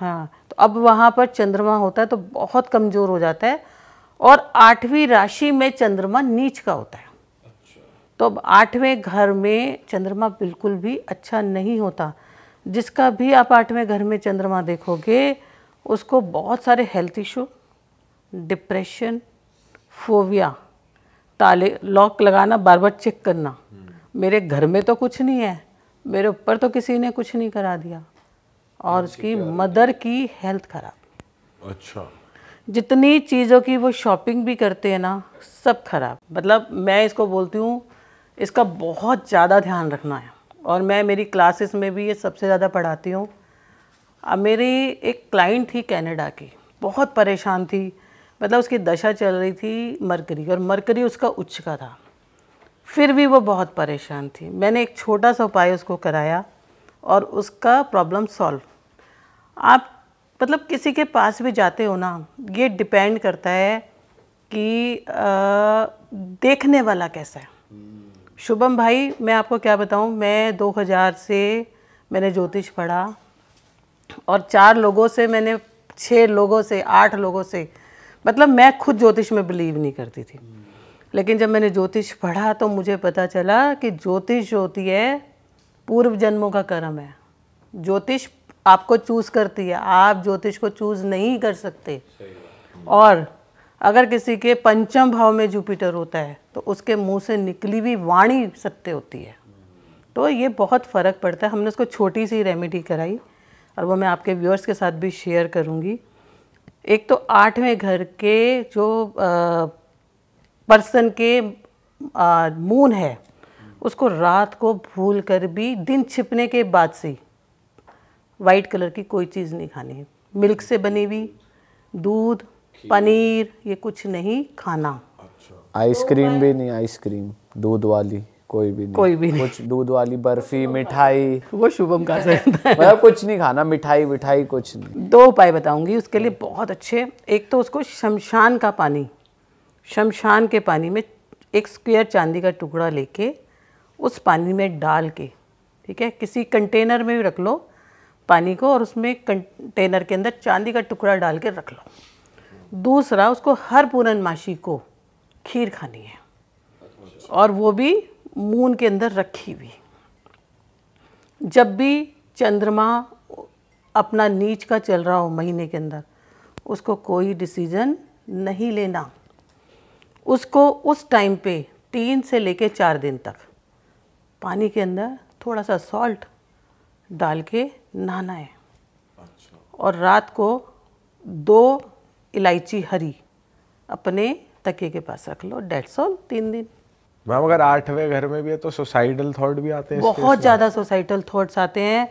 हाँ तो अब वहां पर चंद्रमा होता है तो बहुत कमज़ोर हो जाता है और आठवीं राशि में चंद्रमा नीच का होता है अच्छा। तो अब आठवें घर में चंद्रमा बिल्कुल भी अच्छा नहीं होता जिसका भी आप आठवें घर में चंद्रमा देखोगे उसको बहुत सारे हेल्थ इशू डिप्रेशन फोविया ताले लॉक लगाना बार बार चेक करना हम्म। मेरे घर में तो कुछ नहीं है मेरे ऊपर तो किसी ने कुछ नहीं करा दिया और उसकी मदर की हेल्थ खराब अच्छा जितनी चीज़ों की वो शॉपिंग भी करते हैं ना सब खराब मतलब मैं इसको बोलती हूँ इसका बहुत ज़्यादा ध्यान रखना है और मैं मेरी क्लासेस में भी ये सबसे ज़्यादा पढ़ाती हूँ अब मेरी एक क्लाइंट थी कनाडा की बहुत परेशान थी मतलब उसकी दशा चल रही थी मरकरी और मरकरी उसका उच्च का था फिर भी वो बहुत परेशान थी मैंने एक छोटा सा उपाय उसको कराया और उसका प्रॉब्लम सॉल्व आप मतलब किसी के पास भी जाते हो ना ये डिपेंड करता है कि आ, देखने वाला कैसा है शुभम भाई मैं आपको क्या बताऊं मैं 2000 से मैंने ज्योतिष पढ़ा और चार लोगों से मैंने छः लोगों से आठ लोगों से मतलब मैं खुद ज्योतिष में बिलीव नहीं करती थी लेकिन जब मैंने ज्योतिष पढ़ा तो मुझे पता चला कि ज्योतिष होती है पूर्व जन्मों का कर्म है ज्योतिष आपको चूज़ करती है आप ज्योतिष को चूज़ नहीं कर सकते और अगर किसी के पंचम भाव में जुपिटर होता है तो उसके मुंह से निकली हुई वाणी सत्य होती है तो ये बहुत फ़र्क पड़ता है हमने उसको छोटी सी रेमेडी कराई और वो मैं आपके व्यूअर्स के साथ भी शेयर करूँगी एक तो आठवें घर के जो पर्सन के मून है उसको रात को भूल कर भी दिन छिपने के बाद से वाइट कलर की कोई चीज़ नहीं खानी है मिल्क से बनी हुई दूध पनीर ये कुछ नहीं खाना अच्छा। आइसक्रीम भी नहीं आइसक्रीम दूध वाली कोई भी नहीं कोई भी नहीं कुछ दूध वाली बर्फी मिठाई वो शुभम का मतलब कुछ नहीं खाना मिठाई विठाई कुछ नहीं दो उपाय बताऊंगी उसके लिए हम्म। बहुत अच्छे एक तो उसको शमशान का पानी शमशान के पानी में एक स्क्वायर चांदी का टुकड़ा लेके उस पानी में डाल के ठीक है किसी कंटेनर में भी रख लो पानी को और उसमें कंटेनर के अंदर चांदी का टुकड़ा डाल के रख लो दूसरा उसको हर पूरनमाशी को खीर खानी है और वो भी मून के अंदर रखी हुई जब भी चंद्रमा अपना नीच का चल रहा हो महीने के अंदर उसको कोई डिसीज़न नहीं लेना उसको उस टाइम पे तीन से लेके चार दिन तक पानी के अंदर थोड़ा सा सॉल्ट डाल के नहाना है अच्छा। और रात को दो इलायची हरी अपने तके के पास रख लो डेट सॉल तीन दिन मैम अगर आठवें घर में भी है तो सुसाइडल थॉट भी आते हैं बहुत ज़्यादा सुसाइडल थॉट्स आते हैं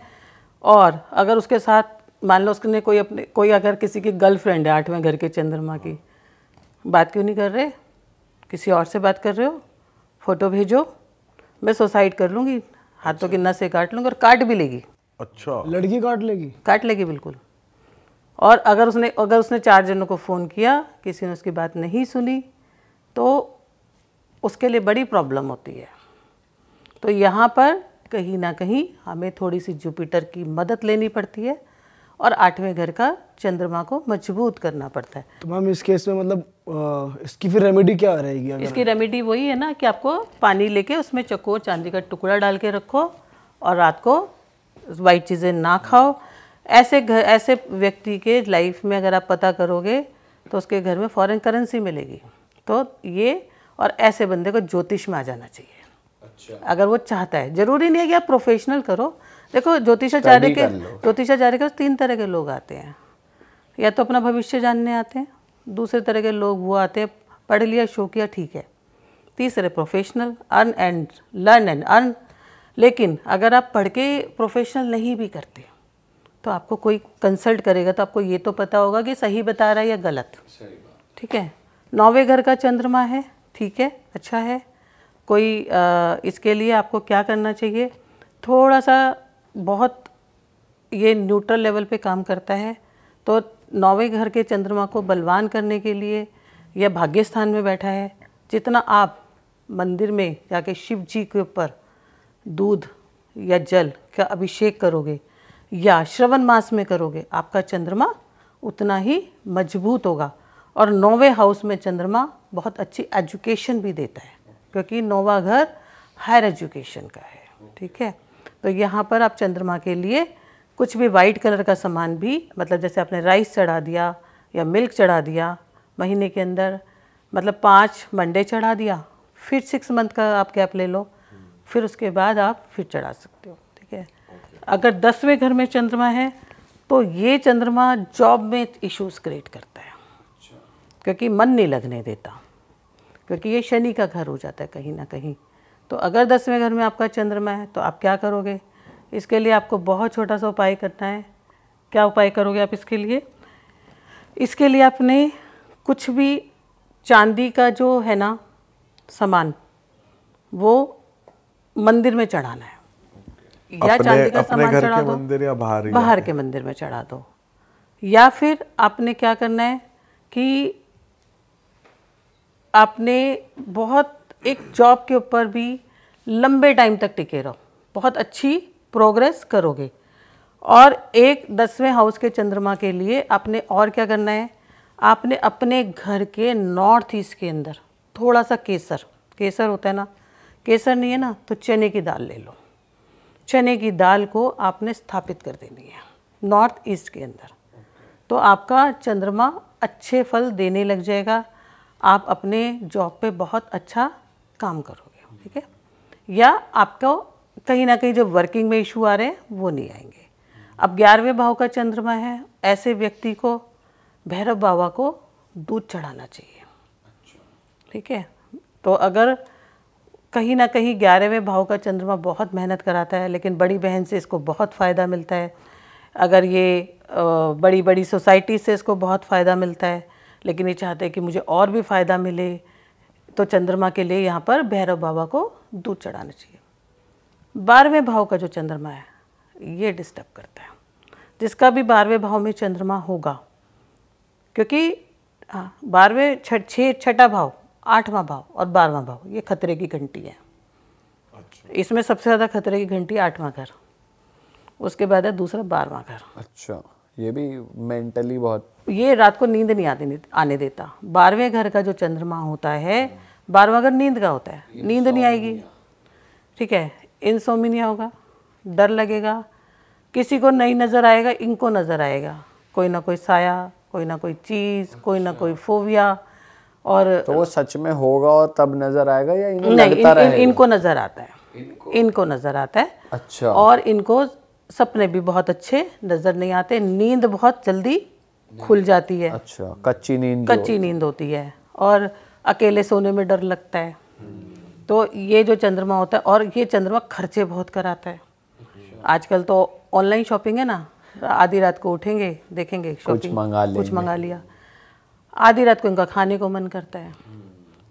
और अगर उसके साथ मान लो उसने कोई अपने कोई अगर किसी की गर्लफ्रेंड है आठवें घर के चंद्रमा की बात क्यों नहीं कर रहे किसी और से बात कर रहे हो फ़ोटो भेजो मैं सुसाइड कर लूँगी हाथों अच्छा। की नसें काट लूँगी और काट भी लेगी अच्छा लड़की काट लेगी काट लेगी बिल्कुल और अगर उसने अगर उसने चार जनों को फ़ोन किया किसी ने उसकी बात नहीं सुनी तो उसके लिए बड़ी प्रॉब्लम होती है तो यहाँ पर कहीं ना कहीं हमें थोड़ी सी जुपिटर की मदद लेनी पड़ती है और आठवें घर का चंद्रमा को मजबूत करना पड़ता है तो मैम इस केस में मतलब इसकी फिर रेमेडी क्या रहेगी इसकी रेमेडी वही है ना कि आपको पानी लेके उसमें चको चांदी का टुकड़ा डाल के रखो और रात को वाइट चीज़ें ना खाओ ऐसे घर ऐसे व्यक्ति के लाइफ में अगर आप पता करोगे तो उसके घर में फॉरेन करेंसी मिलेगी तो ये और ऐसे बंदे को ज्योतिष में आ जाना चाहिए अच्छा। अगर वो चाहता है जरूरी नहीं है कि आप प्रोफेशनल करो देखो ज्योतिषाचार्य के ज्योतिषाचार्य के तो तीन तरह के लोग आते हैं या तो अपना भविष्य जानने आते हैं दूसरे तरह के लोग वो आते हैं पढ़ लिया शो किया ठीक है तीसरे professional earn and learn and earn लेकिन अगर आप पढ़ के प्रोफेशनल नहीं भी करते तो आपको कोई कंसल्ट करेगा तो आपको ये तो पता होगा कि सही बता रहा है या गलत ठीक है नौवे घर का चंद्रमा है ठीक है अच्छा है कोई आ, इसके लिए आपको क्या करना चाहिए थोड़ा सा बहुत ये न्यूट्रल लेवल पे काम करता है तो नौवे घर के चंद्रमा को बलवान करने के लिए या भाग्य स्थान में बैठा है जितना आप मंदिर में जाके शिव जी के ऊपर दूध या जल का अभिषेक करोगे या श्रवण मास में करोगे आपका चंद्रमा उतना ही मजबूत होगा और नौवे हाउस में चंद्रमा बहुत अच्छी एजुकेशन भी देता है क्योंकि नौवा घर हायर एजुकेशन का है ठीक है तो यहाँ पर आप चंद्रमा के लिए कुछ भी वाइट कलर का सामान भी मतलब जैसे आपने राइस चढ़ा दिया या मिल्क चढ़ा दिया महीने के अंदर मतलब पाँच मंडे चढ़ा दिया फिर सिक्स मंथ का आप कैप ले लो फिर उसके बाद आप फिर चढ़ा सकते हो अगर दसवें घर में चंद्रमा है तो ये चंद्रमा जॉब में इश्यूज क्रिएट करता है क्योंकि मन नहीं लगने देता क्योंकि ये शनि का घर हो जाता है कहीं ना कहीं तो अगर दसवें घर में आपका चंद्रमा है तो आप क्या करोगे इसके लिए आपको बहुत छोटा सा उपाय करना है क्या उपाय करोगे आप इसके लिए इसके लिए आपने कुछ भी चांदी का जो है ना सामान वो मंदिर में चढ़ाना है या चांदी का सामान चढ़ा दो मंदिर या बाहर बाहर के मंदिर में चढ़ा दो या फिर आपने क्या करना है कि आपने बहुत एक जॉब के ऊपर भी लंबे टाइम तक टिके रहो बहुत अच्छी प्रोग्रेस करोगे और एक दसवें हाउस के चंद्रमा के लिए आपने और क्या करना है आपने अपने घर के नॉर्थ ईस्ट के अंदर थोड़ा सा केसर केसर होता है ना केसर नहीं है ना तो चने की दाल ले लो चने की दाल को आपने स्थापित कर देनी है नॉर्थ ईस्ट के अंदर तो आपका चंद्रमा अच्छे फल देने लग जाएगा आप अपने जॉब पे बहुत अच्छा काम करोगे ठीक है या आपको कहीं ना कहीं जो वर्किंग में इशू आ रहे हैं वो नहीं आएंगे अब ग्यारहवें भाव का चंद्रमा है ऐसे व्यक्ति को भैरव बाबा को दूध चढ़ाना चाहिए ठीक है तो अगर कहीं ना कहीं ग्यारहवें भाव का चंद्रमा बहुत मेहनत कराता है लेकिन बड़ी बहन से इसको बहुत फ़ायदा मिलता है अगर ये बड़ी बड़ी सोसाइटी से इसको बहुत फ़ायदा मिलता है लेकिन ये चाहते हैं कि मुझे और भी फ़ायदा मिले तो चंद्रमा के लिए यहाँ पर भैरव बाबा को दूध चढ़ाना चाहिए बारहवें भाव का जो चंद्रमा है ये डिस्टर्ब करता है जिसका भी बारहवें भाव में चंद्रमा होगा क्योंकि हाँ बारहवें छठ छः छठा भाव आठवां भाव और बारहवां भाव ये खतरे की घंटी है अच्छा। इसमें सबसे ज़्यादा खतरे की घंटी आठवां घर उसके बाद है दूसरा बारहवां घर अच्छा ये भी मेंटली बहुत ये रात को नींद नहीं आती आने देता बारहवें घर का जो चंद्रमा होता है बारहवा घर नींद का होता है नींद नहीं आएगी ठीक है इन इंसोमिनिया होगा डर लगेगा किसी को नहीं नज़र आएगा इनको नज़र आएगा कोई ना कोई साया कोई ना कोई चीज़ कोई ना अच्छा। कोई फोविया और तो वो सच में होगा और तब नजर आएगा या इन्हें नहीं लगता इन, इन, इनको नजर आता है इनको, इनको नजर आता है अच्छा और इनको सपने भी बहुत अच्छे नजर नहीं आते नींद बहुत जल्दी खुल जाती है अच्छा कच्ची नींद कच्ची नींद होती है और अकेले सोने में डर लगता है हम्म। तो ये जो चंद्रमा होता है और ये चंद्रमा खर्चे बहुत कराता है अच्छा। आजकल तो ऑनलाइन शॉपिंग है ना आधी रात को उठेंगे देखेंगे कुछ मंगा कुछ मंगा लिया आधी रात को इनका खाने को मन करता है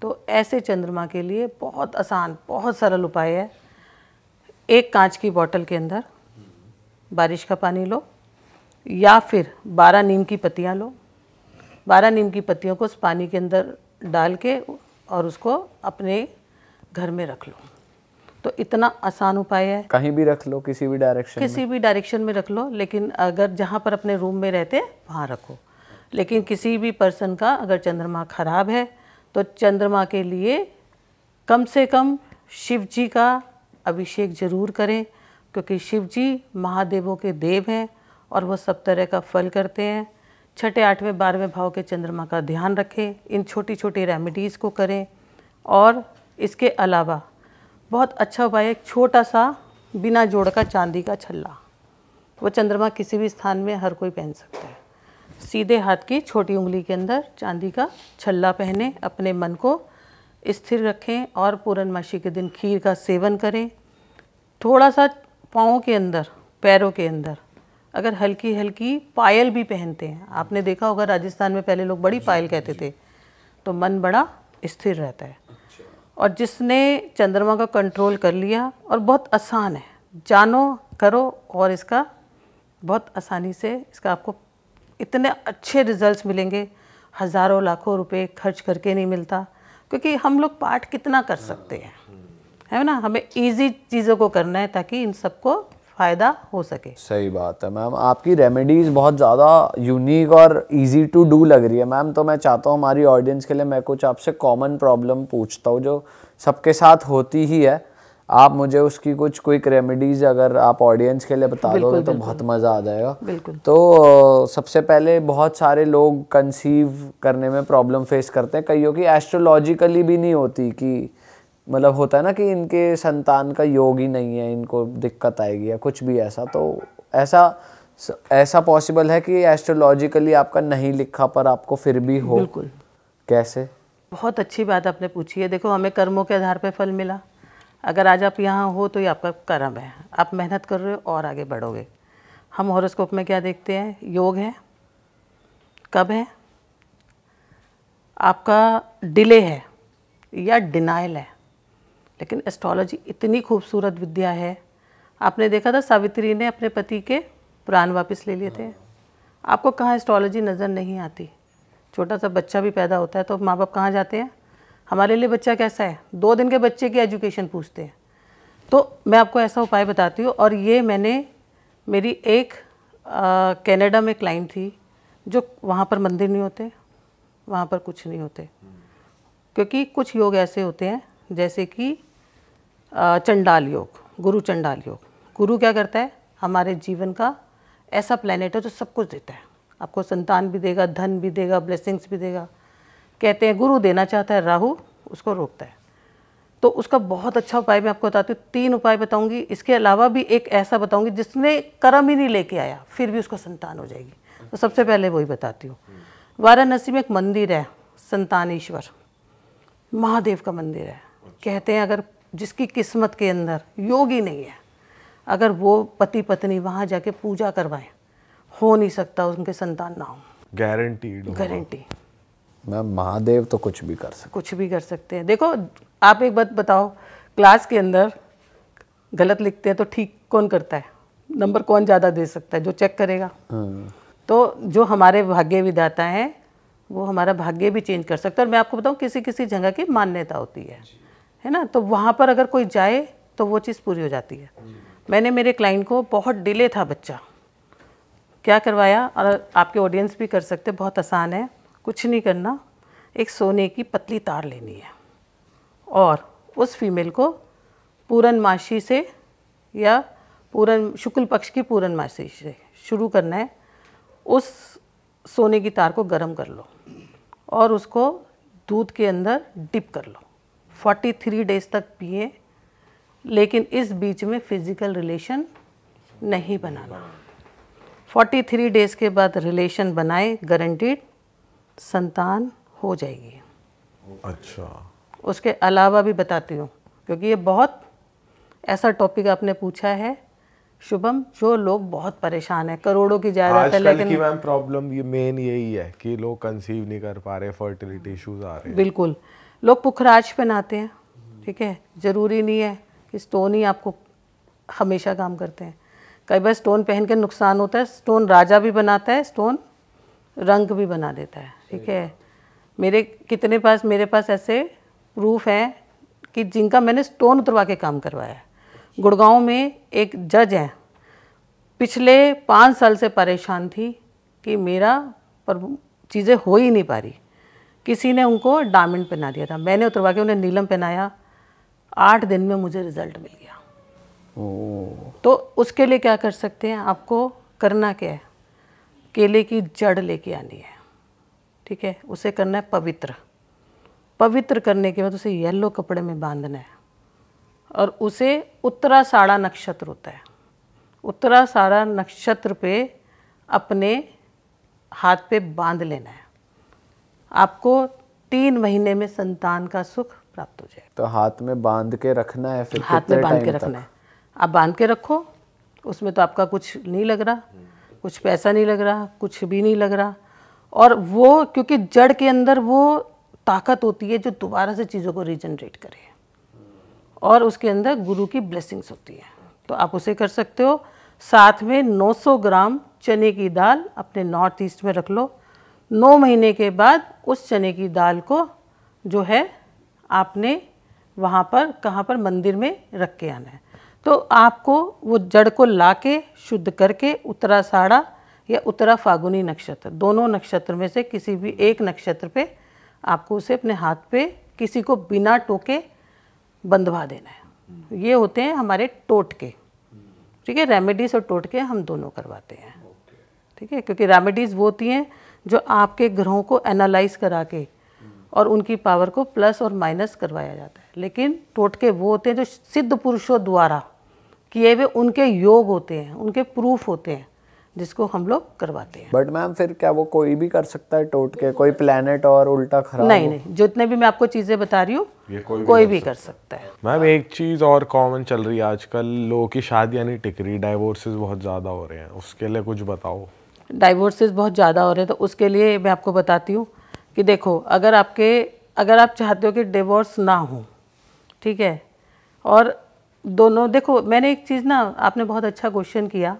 तो ऐसे चंद्रमा के लिए बहुत आसान बहुत सरल उपाय है एक कांच की बोतल के अंदर बारिश का पानी लो या फिर बारह नीम की पत्तियाँ लो बारह नीम की पत्तियों को उस पानी के अंदर डाल के और उसको अपने घर में रख लो तो इतना आसान उपाय है कहीं भी रख लो किसी भी डायरेक्शन किसी में। भी डायरेक्शन में रख लो लेकिन अगर जहाँ पर अपने रूम में रहते वहाँ रखो लेकिन किसी भी पर्सन का अगर चंद्रमा खराब है तो चंद्रमा के लिए कम से कम शिव जी का अभिषेक जरूर करें क्योंकि शिव जी महादेवों के देव हैं और वो सब तरह का फल करते हैं छठे आठवें बारहवें भाव के चंद्रमा का ध्यान रखें इन छोटी छोटी रेमेडीज़ को करें और इसके अलावा बहुत अच्छा उपाय एक छोटा सा बिना जोड़ का चांदी का छल्ला वो चंद्रमा किसी भी स्थान में हर कोई पहन सकता है सीधे हाथ की छोटी उंगली के अंदर चांदी का छल्ला पहने अपने मन को स्थिर रखें और पूरनमासी के दिन खीर का सेवन करें थोड़ा सा पाँव के अंदर पैरों के अंदर अगर हल्की हल्की पायल भी पहनते हैं आपने देखा होगा राजस्थान में पहले लोग बड़ी पायल कहते थे तो मन बड़ा स्थिर रहता है अच्छा। और जिसने चंद्रमा का कंट्रोल कर लिया और बहुत आसान है जानो करो और इसका बहुत आसानी से इसका आपको इतने अच्छे रिजल्ट्स मिलेंगे हज़ारों लाखों रुपए खर्च करके नहीं मिलता क्योंकि हम लोग पाठ कितना कर सकते हैं है ना हमें इजी चीज़ों को करना है ताकि इन सबको फ़ायदा हो सके सही बात है मैम आपकी रेमेडीज़ बहुत ज़्यादा यूनिक और इजी टू डू लग रही है मैम तो मैं चाहता हूँ हमारी ऑडियंस के लिए मैं कुछ आपसे कॉमन प्रॉब्लम पूछता हूँ जो सबके साथ होती ही है आप मुझे उसकी कुछ क्विक रेमेडीज अगर आप ऑडियंस के लिए बता दोगे तो बहुत मज़ा आ जाएगा तो सबसे पहले बहुत सारे लोग कंसीव करने में प्रॉब्लम फेस करते हैं कईयों की एस्ट्रोलॉजिकली भी नहीं होती कि मतलब होता है ना कि इनके संतान का योग ही नहीं है इनको दिक्कत आएगी या कुछ भी ऐसा तो ऐसा ऐसा पॉसिबल है कि एस्ट्रोलॉजिकली आपका नहीं लिखा पर आपको फिर भी हो बिल्कुल कैसे बहुत अच्छी बात आपने पूछी है देखो हमें कर्मों के आधार पर फल मिला अगर आज आप यहाँ हो तो ये आपका कर्म है आप मेहनत कर रहे हो और आगे बढ़ोगे हम हॉरोस्कोप में क्या देखते हैं योग है कब है आपका डिले है या डिनाइल है लेकिन एस्ट्रोलॉजी इतनी खूबसूरत विद्या है आपने देखा था सावित्री ने अपने पति के प्राण वापस ले लिए थे आपको कहाँ एस्ट्रोलॉजी नज़र नहीं आती छोटा सा बच्चा भी पैदा होता है तो माँ बाप कहाँ जाते हैं हमारे लिए बच्चा कैसा है दो दिन के बच्चे की एजुकेशन पूछते हैं तो मैं आपको ऐसा उपाय बताती हूँ और ये मैंने मेरी एक कनाडा में क्लाइंट थी जो वहाँ पर मंदिर नहीं होते वहाँ पर कुछ नहीं होते क्योंकि कुछ योग ऐसे होते हैं जैसे कि चंडाल योग गुरु चंडाल योग गुरु क्या करता है हमारे जीवन का ऐसा प्लानट है जो सब कुछ देता है आपको संतान भी देगा धन भी देगा ब्लेसिंग्स भी देगा कहते हैं गुरु देना चाहता है राहु उसको रोकता है तो उसका बहुत अच्छा उपाय मैं आपको बताती हूँ तीन उपाय बताऊंगी इसके अलावा भी एक ऐसा बताऊंगी जिसने कर्म ही नहीं लेके आया फिर भी उसको संतान हो जाएगी तो सबसे पहले वही बताती हूँ वाराणसी में एक मंदिर है संतानेश्वर महादेव का मंदिर है कहते हैं अगर जिसकी किस्मत के अंदर योगी नहीं है अगर वो पति पत्नी वहाँ जाके पूजा करवाएं हो नहीं सकता उनके संतान ना हो गारंटी गारंटी मैम महादेव तो कुछ भी कर सकते कुछ भी कर सकते हैं देखो आप एक बात बताओ क्लास के अंदर गलत लिखते हैं तो ठीक कौन करता है नंबर कौन ज़्यादा दे सकता है जो चेक करेगा हाँ। तो जो हमारे भाग्य विधाता हैं वो हमारा भाग्य भी चेंज कर सकता है और मैं आपको बताऊँ किसी किसी जगह की मान्यता होती है है ना तो वहाँ पर अगर कोई जाए तो वो चीज़ पूरी हो जाती है मैंने मेरे क्लाइंट को बहुत डिले था बच्चा क्या करवाया और आपके ऑडियंस भी कर सकते बहुत आसान है कुछ नहीं करना एक सोने की पतली तार लेनी है और उस फीमेल को पूरनमाशी से या पूरन शुक्ल पक्ष की पूरनमासी से शुरू करना है उस सोने की तार को गर्म कर लो और उसको दूध के अंदर डिप कर लो 43 डेज तक पिए लेकिन इस बीच में फिज़िकल रिलेशन नहीं बनाना 43 डेज़ के बाद रिलेशन बनाए गारंटीड संतान हो जाएगी अच्छा उसके अलावा भी बताती हूँ क्योंकि ये बहुत ऐसा टॉपिक आपने पूछा है शुभम जो लोग बहुत परेशान है करोड़ों की जायदाद है लेकिन की मैम प्रॉब्लम ये मेन यही है कि लोग कंसीव नहीं कर पा रहे फर्टिलिटी इश्यूज आ रहे हैं बिल्कुल लोग पुखराज पे हैं ठीक है ज़रूरी नहीं है कि स्टोन ही आपको हमेशा काम करते हैं कई बार स्टोन पहन के नुकसान होता है स्टोन राजा भी बनाता है स्टोन रंग भी बना देता है ठीक है मेरे कितने पास मेरे पास ऐसे प्रूफ हैं कि जिनका मैंने स्टोन उतरवा के काम करवाया गुड़गांव में एक जज हैं पिछले पाँच साल से परेशान थी कि मेरा पर चीज़ें हो ही नहीं पा रही किसी ने उनको डायमंड पहना दिया था मैंने उतरवा के उन्हें नीलम पहनाया आठ दिन में मुझे रिजल्ट मिल गया तो उसके लिए क्या कर सकते हैं आपको करना क्या है केले की जड़ लेके आनी है ठीक है उसे करना है पवित्र पवित्र करने के बाद उसे येलो कपड़े में बांधना है और उसे उत्तरा साड़ा नक्षत्र होता है उत्तरा साड़ा नक्षत्र पे अपने हाथ पे बांध लेना है आपको तीन महीने में संतान का सुख प्राप्त हो जाएगा तो हाथ में बांध के रखना है फिर हाथ में बांध के रखना है आप बांध के रखो उसमें तो आपका कुछ नहीं लग रहा कुछ पैसा नहीं लग रहा कुछ भी नहीं लग रहा और वो क्योंकि जड़ के अंदर वो ताकत होती है जो दोबारा से चीज़ों को रिजनरेट करे और उसके अंदर गुरु की ब्लेसिंग्स होती है तो आप उसे कर सकते हो साथ में 900 ग्राम चने की दाल अपने नॉर्थ ईस्ट में रख लो नौ महीने के बाद उस चने की दाल को जो है आपने वहाँ पर कहाँ पर मंदिर में रख के आना है तो आपको वो जड़ को ला के शुद्ध करके उतरा साड़ा या उत्तरा फागुनी नक्षत्र दोनों नक्षत्र में से किसी भी एक नक्षत्र पे आपको उसे अपने हाथ पे किसी को बिना टोके बंधवा देना है ये होते हैं हमारे टोटके ठीक है रेमेडीज़ और टोटके हम दोनों करवाते हैं ठीक है क्योंकि रेमेडीज़ वो होती हैं जो आपके ग्रहों को एनालाइज करा के और उनकी पावर को प्लस और माइनस करवाया जाता है लेकिन टोटके वो होते हैं जो सिद्ध पुरुषों द्वारा किए हुए उनके योग होते हैं उनके प्रूफ होते हैं जिसको हम लोग करवाते हैं बट मैम फिर क्या वो कोई भी कर सकता है टोट के कोई प्लेनेट और उल्टा खराब नहीं नहीं जितने भी मैं आपको चीज़ें बता रही हूँ कोई, कोई भी, कर सकता है मैम एक चीज़ और कॉमन चल रही है आजकल लोगों की शादी यानी टिकरी डाइवोर्सेज बहुत ज़्यादा हो रहे हैं उसके लिए कुछ बताओ डाइवोर्सेज बहुत ज़्यादा हो रहे हैं तो उसके लिए मैं आपको बताती हूँ कि देखो अगर आपके अगर आप चाहते हो कि डिवोर्स ना हो ठीक है और दोनों देखो मैंने एक चीज़ ना आपने बहुत अच्छा क्वेश्चन किया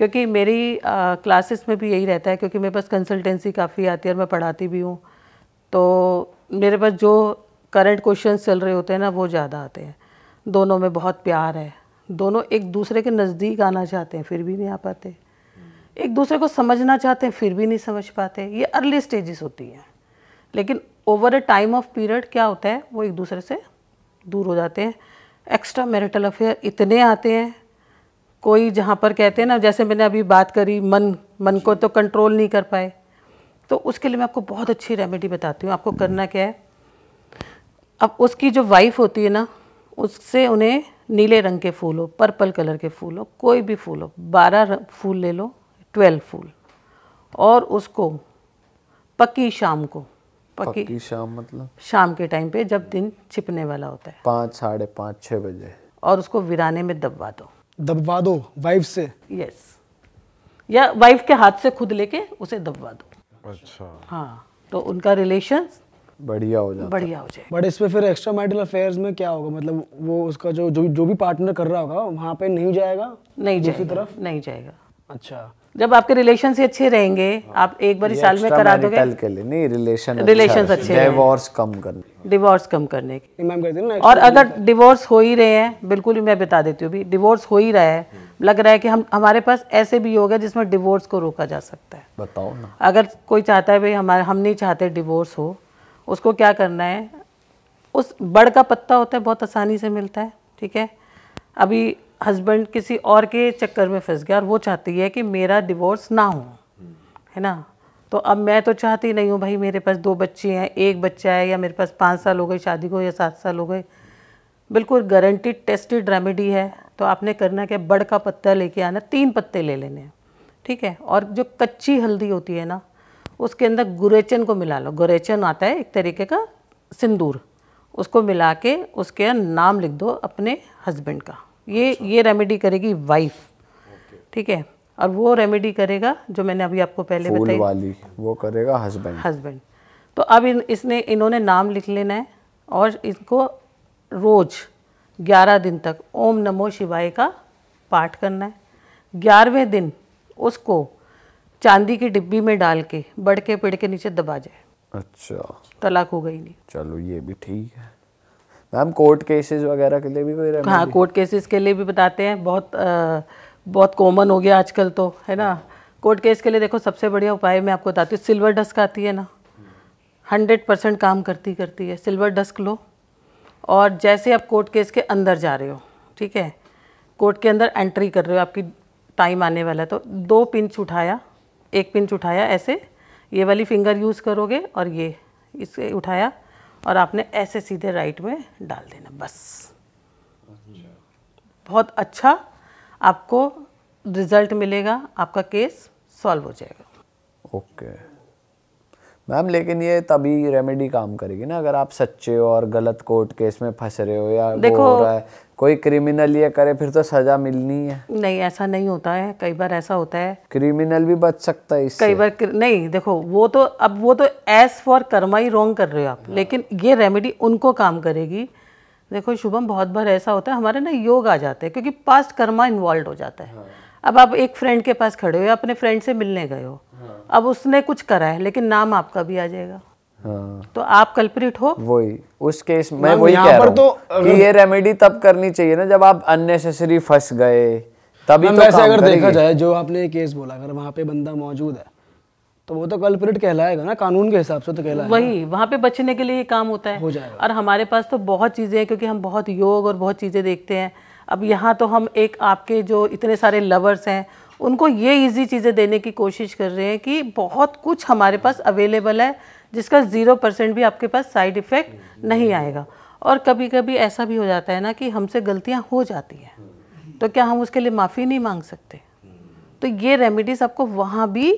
क्योंकि मेरी क्लासेस में भी यही रहता है क्योंकि मेरे पास कंसल्टेंसी काफ़ी आती है और मैं पढ़ाती भी हूँ तो मेरे पास जो करंट क्वेश्चन चल रहे होते हैं ना वो ज़्यादा आते हैं दोनों में बहुत प्यार है दोनों एक दूसरे के नज़दीक आना चाहते हैं फिर भी नहीं आ पाते एक दूसरे को समझना चाहते हैं फिर भी नहीं समझ पाते ये अर्ली स्टेजेस होती हैं लेकिन over a time of period क्या होता है वो एक दूसरे से दूर हो जाते हैं एक्स्ट्रा मैरिटल अफेयर इतने आते हैं कोई जहाँ पर कहते हैं ना जैसे मैंने अभी बात करी मन मन को तो कंट्रोल नहीं कर पाए तो उसके लिए मैं आपको बहुत अच्छी रेमेडी बताती हूँ आपको करना क्या है अब उसकी जो वाइफ होती है ना उससे उन्हें नीले रंग के फूल हो पर्पल कलर के फूल हो कोई भी फूल हो बारह फूल ले लो ट्वेल्व फूल और उसको पकी शाम को पकी, पक्की शाम मतलब शाम के टाइम पे जब दिन छिपने वाला होता है पाँच साढ़े पाँच छः बजे और उसको वीराने में दबवा दो दबवा दो वाइफ से यस yes. या वाइफ के हाथ से खुद लेके उसे दबवा दो अच्छा हाँ तो उनका रिलेशन बढ़िया हो जाए बढ़िया हो जाए बट इस पे फिर एक्स्ट्रा मैरिटल अफेयर्स में क्या होगा मतलब वो उसका जो जो जो भी पार्टनर कर रहा होगा वहाँ पे नहीं जाएगा नहीं जाएगा तरफ नहीं जाएगा अच्छा जब आपके रिलेशन ही अच्छे रहेंगे हाँ। आप एक बार साल में करा दोगे के लिए नहीं रिलेशन रिलेशन अच्छे डिवोर्स कम करने डिवोर्स कम करने की और अगर डिवोर्स हो ही रहे हैं बिल्कुल मैं बता देती हूँ डिवोर्स हो ही रहा है हम्म। लग रहा है कि हम हमारे पास ऐसे भी योग है जिसमें डिवोर्स को रोका जा सकता है बताओ ना अगर कोई चाहता है भाई हमारे हम नहीं चाहते डिवोर्स हो उसको क्या करना है उस बड़ का पत्ता होता है बहुत आसानी से मिलता है ठीक है अभी हस्बैंड किसी और के चक्कर में फंस गया और वो चाहती है कि मेरा डिवोर्स ना हो है ना तो अब मैं तो चाहती नहीं हूँ भाई मेरे पास दो बच्चे हैं एक बच्चा है या मेरे पास पाँच साल हो गए शादी को या सात साल हो गए बिल्कुल गारंटीड टेस्टेड रेमेडी है तो आपने करना क्या बड़ का पत्ता लेके आना तीन पत्ते ले लेने हैं ठीक है और जो कच्ची हल्दी होती है ना उसके अंदर गुरेचन को मिला लो गुरेचन आता है एक तरीके का सिंदूर उसको मिला के उसके नाम लिख दो अपने हस्बैंड का ये अच्छा। ये रेमेडी करेगी वाइफ ठीक है और वो रेमेडी करेगा जो मैंने अभी आपको पहले बताई वाली वो करेगा हस्बैंड हस्बैंड तो अब इन इसने इन्होंने नाम लिख लेना है और इसको रोज 11 दिन तक ओम नमो शिवाय का पाठ करना है ग्यारहवें दिन उसको चांदी की डिब्बी में डाल के बड़के के पेड़ के नीचे दबा जाए अच्छा तलाक हो गई नहीं चलो ये भी ठीक है मैम कोर्ट केसेस वगैरह के लिए भी कोई हाँ कोर्ट केसेस के लिए भी बताते हैं बहुत आ, बहुत कॉमन हो गया आजकल तो है ना कोर्ट केस के लिए देखो सबसे बढ़िया उपाय मैं आपको बताती हूँ सिल्वर डस्क आती है ना हंड्रेड परसेंट काम करती करती है सिल्वर डस्क लो और जैसे आप कोर्ट केस के अंदर जा रहे हो ठीक है कोर्ट के अंदर एंट्री कर रहे हो आपकी टाइम आने वाला है तो दो पिंच उठाया एक पिंच उठाया ऐसे ये वाली फिंगर यूज़ करोगे और ये इसे उठाया और आपने ऐसे सीधे राइट में डाल देना बस बहुत अच्छा आपको रिजल्ट मिलेगा आपका केस सॉल्व हो जाएगा ओके okay. मैम लेकिन ये तभी रेमेडी काम करेगी ना अगर आप सच्चे और गलत कोर्ट केस में फंस रहे हो या देखो, वो हो रहा है कोई क्रिमिनल ये करे फिर तो सजा मिलनी है नहीं ऐसा नहीं होता है कई बार ऐसा होता है क्रिमिनल भी बच सकता है इससे कई बार नहीं देखो वो तो अब वो तो एस फॉर कर्मा ही रॉन्ग कर रहे हो आप हाँ। लेकिन ये रेमेडी उनको काम करेगी देखो शुभम बहुत बार ऐसा होता है हमारे ना योग आ जाते हैं क्योंकि पास्ट कर्मा इन्वॉल्व हो जाता है हाँ। अब आप एक फ्रेंड के पास खड़े हो अपने फ्रेंड से मिलने गए हो हाँ। अब उसने कुछ करा है लेकिन नाम आपका भी आ जाएगा हाँ। तो आप कल्प्रिट हो वही उस केस मैं वही कह रहा तो कि ये रेमेडी तब करनी चाहिए ना जब आप अननेसेसरी फंस गए तभी तो वैसे अगर देखा जाए जो आपने केस बोला अगर वहाँ पे बंदा मौजूद है तो वो तो कल्प्रिट कहलाएगा ना कानून के हिसाब से तो कहलाएगा वही वहाँ पे बचने के लिए ये काम होता है हो जाएगा और हमारे पास तो बहुत चीज़ें हैं क्योंकि हम बहुत योग और बहुत चीज़ें देखते हैं अब यहाँ तो हम एक आपके जो इतने सारे लवर्स हैं उनको ये इजी चीज़ें देने की कोशिश कर रहे हैं कि बहुत कुछ हमारे पास अवेलेबल है जिसका ज़ीरो परसेंट भी आपके पास साइड इफ़ेक्ट हम्म। नहीं आएगा और कभी कभी ऐसा भी हो जाता है ना कि हमसे गलतियाँ हो जाती हैं तो क्या हम उसके लिए माफ़ी नहीं मांग सकते तो ये रेमिडीज आपको वहाँ भी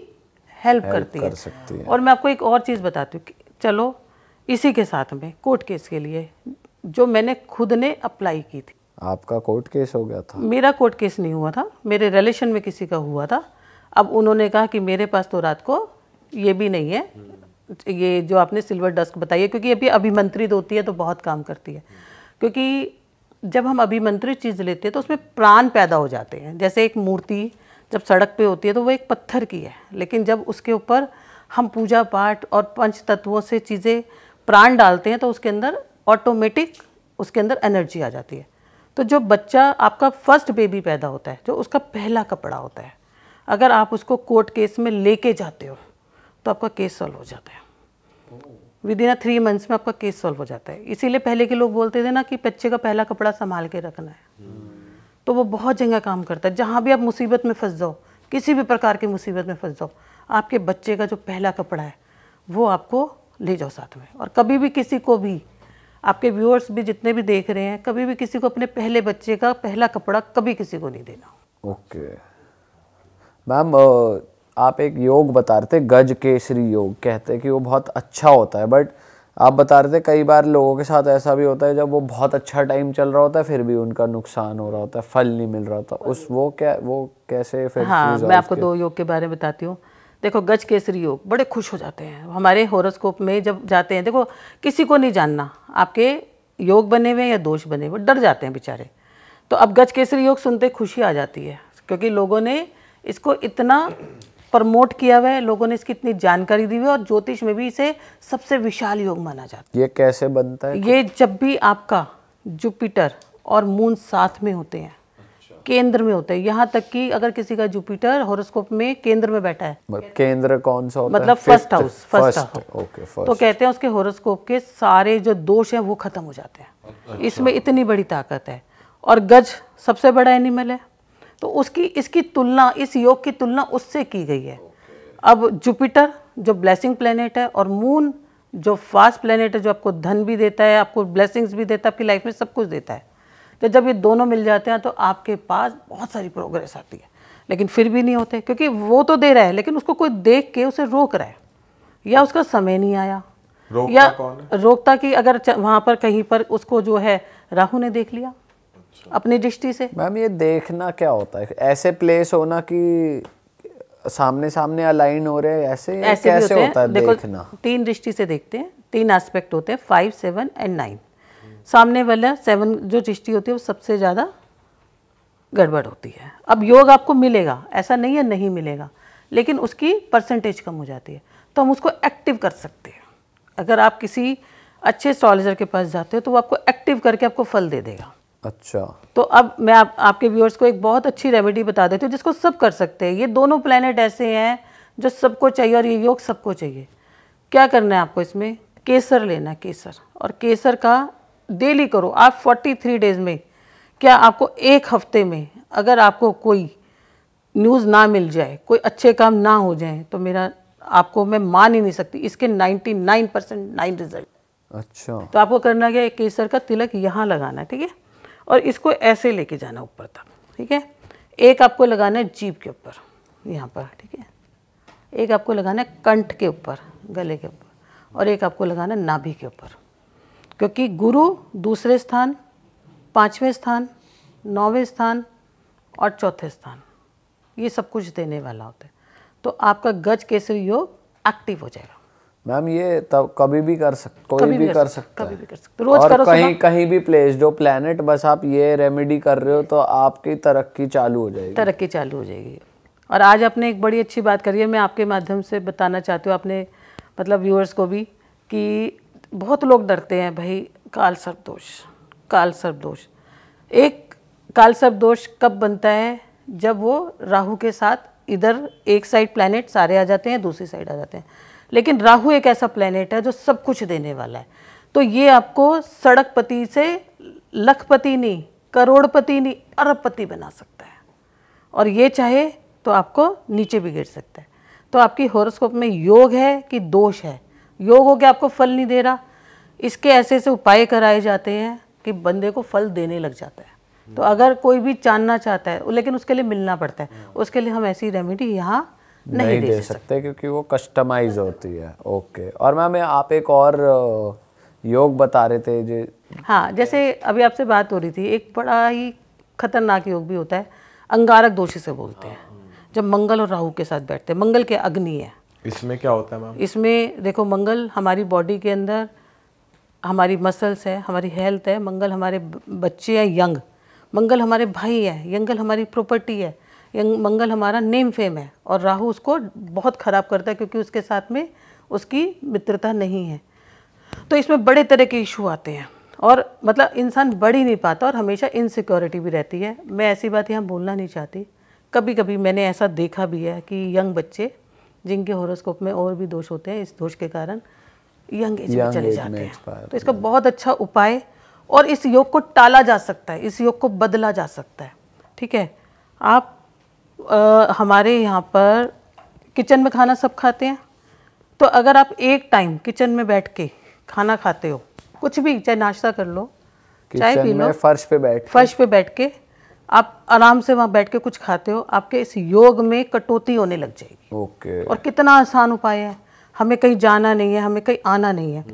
हेल्प करती कर है।, है और मैं आपको एक और चीज़ बताती हूँ चलो इसी के साथ में कोर्ट केस के लिए जो मैंने खुद ने अप्लाई की थी आपका कोर्ट केस हो गया था मेरा कोर्ट केस नहीं हुआ था मेरे रिलेशन में किसी का हुआ था अब उन्होंने कहा कि मेरे पास तो रात को ये भी नहीं है हम्म। ये जो आपने सिल्वर डस्क बताई है क्योंकि अभी अभिमंत्रित होती है तो बहुत काम करती है क्योंकि जब हम अभिमंत्रित चीज़ लेते हैं तो उसमें प्राण पैदा हो जाते हैं जैसे एक मूर्ति जब सड़क पे होती है तो वो एक पत्थर की है लेकिन जब उसके ऊपर हम पूजा पाठ और पंच तत्वों से चीज़ें प्राण डालते हैं तो उसके अंदर ऑटोमेटिक उसके अंदर एनर्जी आ जाती है तो जो बच्चा आपका फर्स्ट बेबी पैदा होता है जो उसका पहला कपड़ा होता है अगर आप उसको कोर्ट केस में लेके जाते हो तो आपका केस सॉल्व हो जाता है within a three months में आपका केस सॉल्व हो जाता है इसीलिए पहले के लोग बोलते थे ना कि बच्चे का पहला कपड़ा संभाल के रखना है हम्म। तो वो बहुत जगह काम करता है जहाँ भी आप मुसीबत में फंस जाओ किसी भी प्रकार की मुसीबत में फंस जाओ आपके बच्चे का जो पहला कपड़ा है वो आपको ले जाओ साथ में और कभी भी किसी को भी आपके व्यूअर्स भी जितने भी देख रहे हैं कभी भी किसी को अपने पहले बच्चे का पहला कपड़ा कभी किसी को नहीं देना ओके okay. मैम आप एक योग बता रहे थे गज केसरी योग कहते हैं कि वो बहुत अच्छा होता है बट आप बता रहे थे कई बार लोगों के साथ ऐसा भी होता है जब वो बहुत अच्छा टाइम चल रहा होता है फिर भी उनका नुकसान हो रहा होता है फल नहीं मिल रहा होता उस वो क्या वो कैसे फिर हाँ मैं आपको दो योग के बारे में बताती हूँ देखो गज केसरी योग बड़े खुश हो जाते हैं हमारे होरोस्कोप में जब जाते हैं देखो किसी को नहीं जानना आपके योग बने हुए या दोष बने हुए डर जाते हैं बेचारे तो अब गज केसरी योग सुनते खुशी आ जाती है क्योंकि लोगों ने इसको इतना प्रमोट किया हुआ है लोगों ने इसकी इतनी जानकारी दी हुई है और ज्योतिष में भी इसे सबसे विशाल योग माना जाता है ये कैसे बनता है ये जब भी आपका जुपिटर और मून साथ में होते हैं अच्छा। केंद्र में होते हैं यहाँ तक कि अगर किसी का जुपिटर हॉरोस्कोप में केंद्र में बैठा है मतलब केंद्र कौन सा होता मतलब फर्स्ट हाउस फर्स्ट हाउस तो कहते हैं उसके हॉरोस्कोप के सारे जो दोष हैं वो खत्म हो जाते हैं अच्छा। इसमें इतनी बड़ी ताकत है और गज सबसे बड़ा एनिमल है तो उसकी इसकी तुलना इस योग की तुलना उससे की गई है अब जुपिटर जो ब्लेसिंग प्लेनेट है और मून जो फास्ट प्लेनेट है जो आपको धन भी देता है आपको ब्लेसिंग्स भी देता है आपकी लाइफ में सब कुछ देता है तो जब ये दोनों मिल जाते हैं तो आपके पास बहुत सारी प्रोग्रेस आती है लेकिन फिर भी नहीं होते क्योंकि वो तो दे रहा है लेकिन उसको कोई देख के उसे रोक रहा है या उसका समय नहीं आया रोकता या रोकता कि अगर वहाँ पर कहीं पर उसको जो है राहू ने देख लिया अच्छा। अपनी दृष्टि से मैम ये देखना क्या होता है ऐसे प्लेस होना कि सामने सामने अलाइन हो रहे हैं ऐसे ऐसे कैसे होता है देखो देखना तीन दृष्टि से देखते हैं तीन एस्पेक्ट होते हैं फाइव सेवन एंड नाइन सामने वाला सेवन जो दृष्टि होती है वो सबसे ज़्यादा गड़बड़ होती है अब योग आपको मिलेगा ऐसा नहीं है नहीं मिलेगा लेकिन उसकी परसेंटेज कम हो जाती है तो हम उसको एक्टिव कर सकते हैं अगर आप किसी अच्छे स्टॉलेजर के पास जाते हो तो वो आपको एक्टिव करके आपको फल दे देगा अच्छा तो अब मैं आप, आपके व्यूअर्स को एक बहुत अच्छी रेमेडी बता देती हूँ जिसको सब कर सकते हैं ये दोनों प्लानट ऐसे हैं जो सबको चाहिए और ये योग सबको चाहिए क्या करना है आपको इसमें केसर लेना है केसर और केसर का डेली करो आप 43 डेज में क्या आपको एक हफ्ते में अगर आपको कोई न्यूज़ ना मिल जाए कोई अच्छे काम ना हो जाए तो मेरा आपको मैं मान ही नहीं सकती इसके 99 परसेंट नाइन रिजल्ट अच्छा तो आपको करना क्या केसर का तिलक यहाँ लगाना है ठीक है और इसको ऐसे लेके जाना ऊपर तक ठीक है एक आपको लगाना है जीप के ऊपर यहाँ पर ठीक है एक आपको लगाना है कंठ के ऊपर गले के ऊपर और एक आपको लगाना है नाभि के ऊपर क्योंकि गुरु दूसरे स्थान पाँचवें स्थान नौवें स्थान और चौथे स्थान ये सब कुछ देने वाला होता है तो आपका गज केसरी योग एक्टिव हो जाएगा मैम ये तब कभी भी कर सकते कोई भी, भी कर सकते कभी भी कर सकते रोज और करो कहीं कहीं भी प्लेस जो प्लेनेट बस आप ये रेमेडी कर रहे हो तो आपकी तरक्की चालू हो जाएगी तरक्की चालू हो जाएगी और आज आपने एक बड़ी अच्छी बात करी है मैं आपके माध्यम से बताना चाहती हूँ आपने मतलब व्यूअर्स को भी कि बहुत लोग डरते हैं भाई काल सर्प दोष काल सर्प दोष एक काल सर्प दोष कब बनता है जब वो राहु के साथ इधर एक साइड प्लानट सारे आ जाते हैं दूसरी साइड आ जाते हैं लेकिन राहु एक ऐसा प्लेनेट है जो सब कुछ देने वाला है तो ये आपको सड़कपति से लखपति नहीं करोड़पति नहीं अरबपति बना सकता है और ये चाहे तो आपको नीचे भी गिर सकता है तो आपकी हॉरोस्कोप में योग है कि दोष है योग हो गया आपको फल नहीं दे रहा इसके ऐसे ऐसे उपाय कराए जाते हैं कि बंदे को फल देने लग जाता है तो अगर कोई भी जानना चाहता है लेकिन उसके लिए मिलना पड़ता है उसके लिए हम ऐसी रेमेडी यहाँ नहीं, नहीं दे, दे सकते, सकते क्योंकि वो कस्टमाइज होती है ओके और मैम आप एक और योग बता रहे थे जो हाँ जैसे अभी आपसे बात हो रही थी एक बड़ा ही खतरनाक योग भी होता है अंगारक दोषी से बोलते हैं जब मंगल और राहु के साथ बैठते हैं मंगल के अग्नि है इसमें क्या होता है मैम इसमें देखो मंगल हमारी बॉडी के अंदर हमारी मसल्स है हमारी हेल्थ है मंगल हमारे बच्चे हैं यंग मंगल हमारे भाई है यंगल हमारी प्रॉपर्टी है यंग मंगल हमारा नेम फेम है और राहु उसको बहुत ख़राब करता है क्योंकि उसके साथ में उसकी मित्रता नहीं है तो इसमें बड़े तरह के इशू आते हैं और मतलब इंसान बढ़ ही नहीं पाता और हमेशा इनसिक्योरिटी भी रहती है मैं ऐसी बात यहाँ बोलना नहीं चाहती कभी कभी मैंने ऐसा देखा भी है कि यंग बच्चे जिनके हॉरोस्कोप में और भी दोष होते हैं इस दोष के कारण यंग एज में चले जाते हैं तो इसका बहुत अच्छा उपाय और इस योग को टाला जा सकता है इस योग को बदला जा सकता है ठीक है आप आ, हमारे यहाँ पर किचन में खाना सब खाते हैं तो अगर आप एक टाइम किचन में बैठ के खाना खाते हो कुछ भी चाहे नाश्ता कर लो चाय पी लो फर्श पे बैठ फर्श पे बैठ के आप आराम से वहाँ बैठ के कुछ खाते हो आपके इस योग में कटौती होने लग जाएगी ओके और कितना आसान उपाय है हमें कहीं जाना नहीं है हमें कहीं आना नहीं है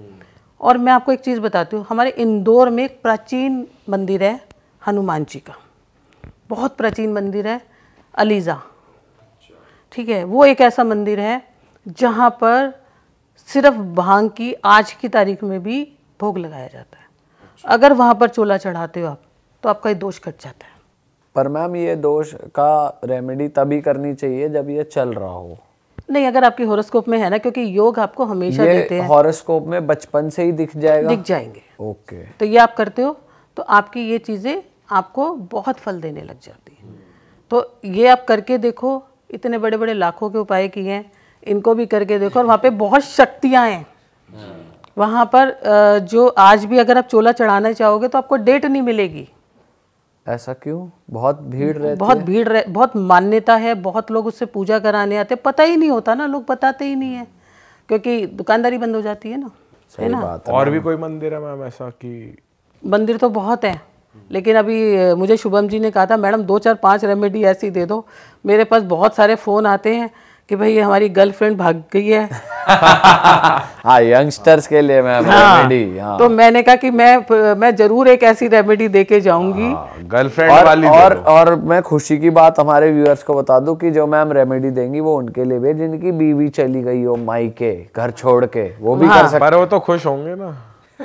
और मैं आपको एक चीज़ बताती हूँ हमारे इंदौर में एक प्राचीन मंदिर है हनुमान जी का बहुत प्राचीन मंदिर है अलीज़ा ठीक है वो एक ऐसा मंदिर है जहाँ पर सिर्फ भांग की आज की तारीख में भी भोग लगाया जाता है अच्छा। अगर वहाँ पर चोला चढ़ाते हो आप तो आपका ये दोष कट जाता है पर मैम ये दोष का रेमेडी तभी करनी चाहिए जब ये चल रहा हो नहीं अगर आपके हॉरोस्कोप में है ना क्योंकि योग आपको हमेशा ये देते हैं हॉरोस्कोप में बचपन से ही दिख जाएगा दिख जाएंगे ओके तो ये आप करते हो तो आपकी ये चीज़ें आपको बहुत फल देने लग जाती है तो ये आप करके देखो इतने बड़े बड़े लाखों के उपाय किए हैं इनको भी करके देखो और वहाँ पे बहुत शक्तियाँ हैं हाँ। वहाँ पर जो आज भी अगर आप चोला चढ़ाना चाहोगे तो आपको डेट नहीं मिलेगी ऐसा क्यों बहुत भीड़ रहती बहुत भीड़ रह बहुत मान्यता है बहुत लोग उससे पूजा कराने आते पता ही नहीं होता ना लोग बताते ही नहीं है क्योंकि दुकानदारी बंद हो जाती है ना है ना और भी कोई मंदिर है मैम ऐसा कि मंदिर तो बहुत है लेकिन अभी मुझे शुभम जी ने कहा था मैडम दो चार पांच रेमेडी ऐसी दे दो मेरे पास बहुत सारे फ़ोन आते हैं कि भाई ये हमारी गर्लफ्रेंड भाग गई है हाँ यंगस्टर्स के लिए मैं हाँ, रेमेडी हाँ। तो मैंने कहा कि मैं मैं जरूर एक ऐसी रेमेडी देके के जाऊंगी हाँ, गर्लफ्रेंड और, वाली और और मैं खुशी की बात हमारे व्यूअर्स को बता दूं कि जो मैम रेमेडी देंगी वो उनके लिए भी जिनकी बीवी चली गई हो माई के घर छोड़ के वो भी हाँ, कर सकते पर वो तो खुश होंगे ना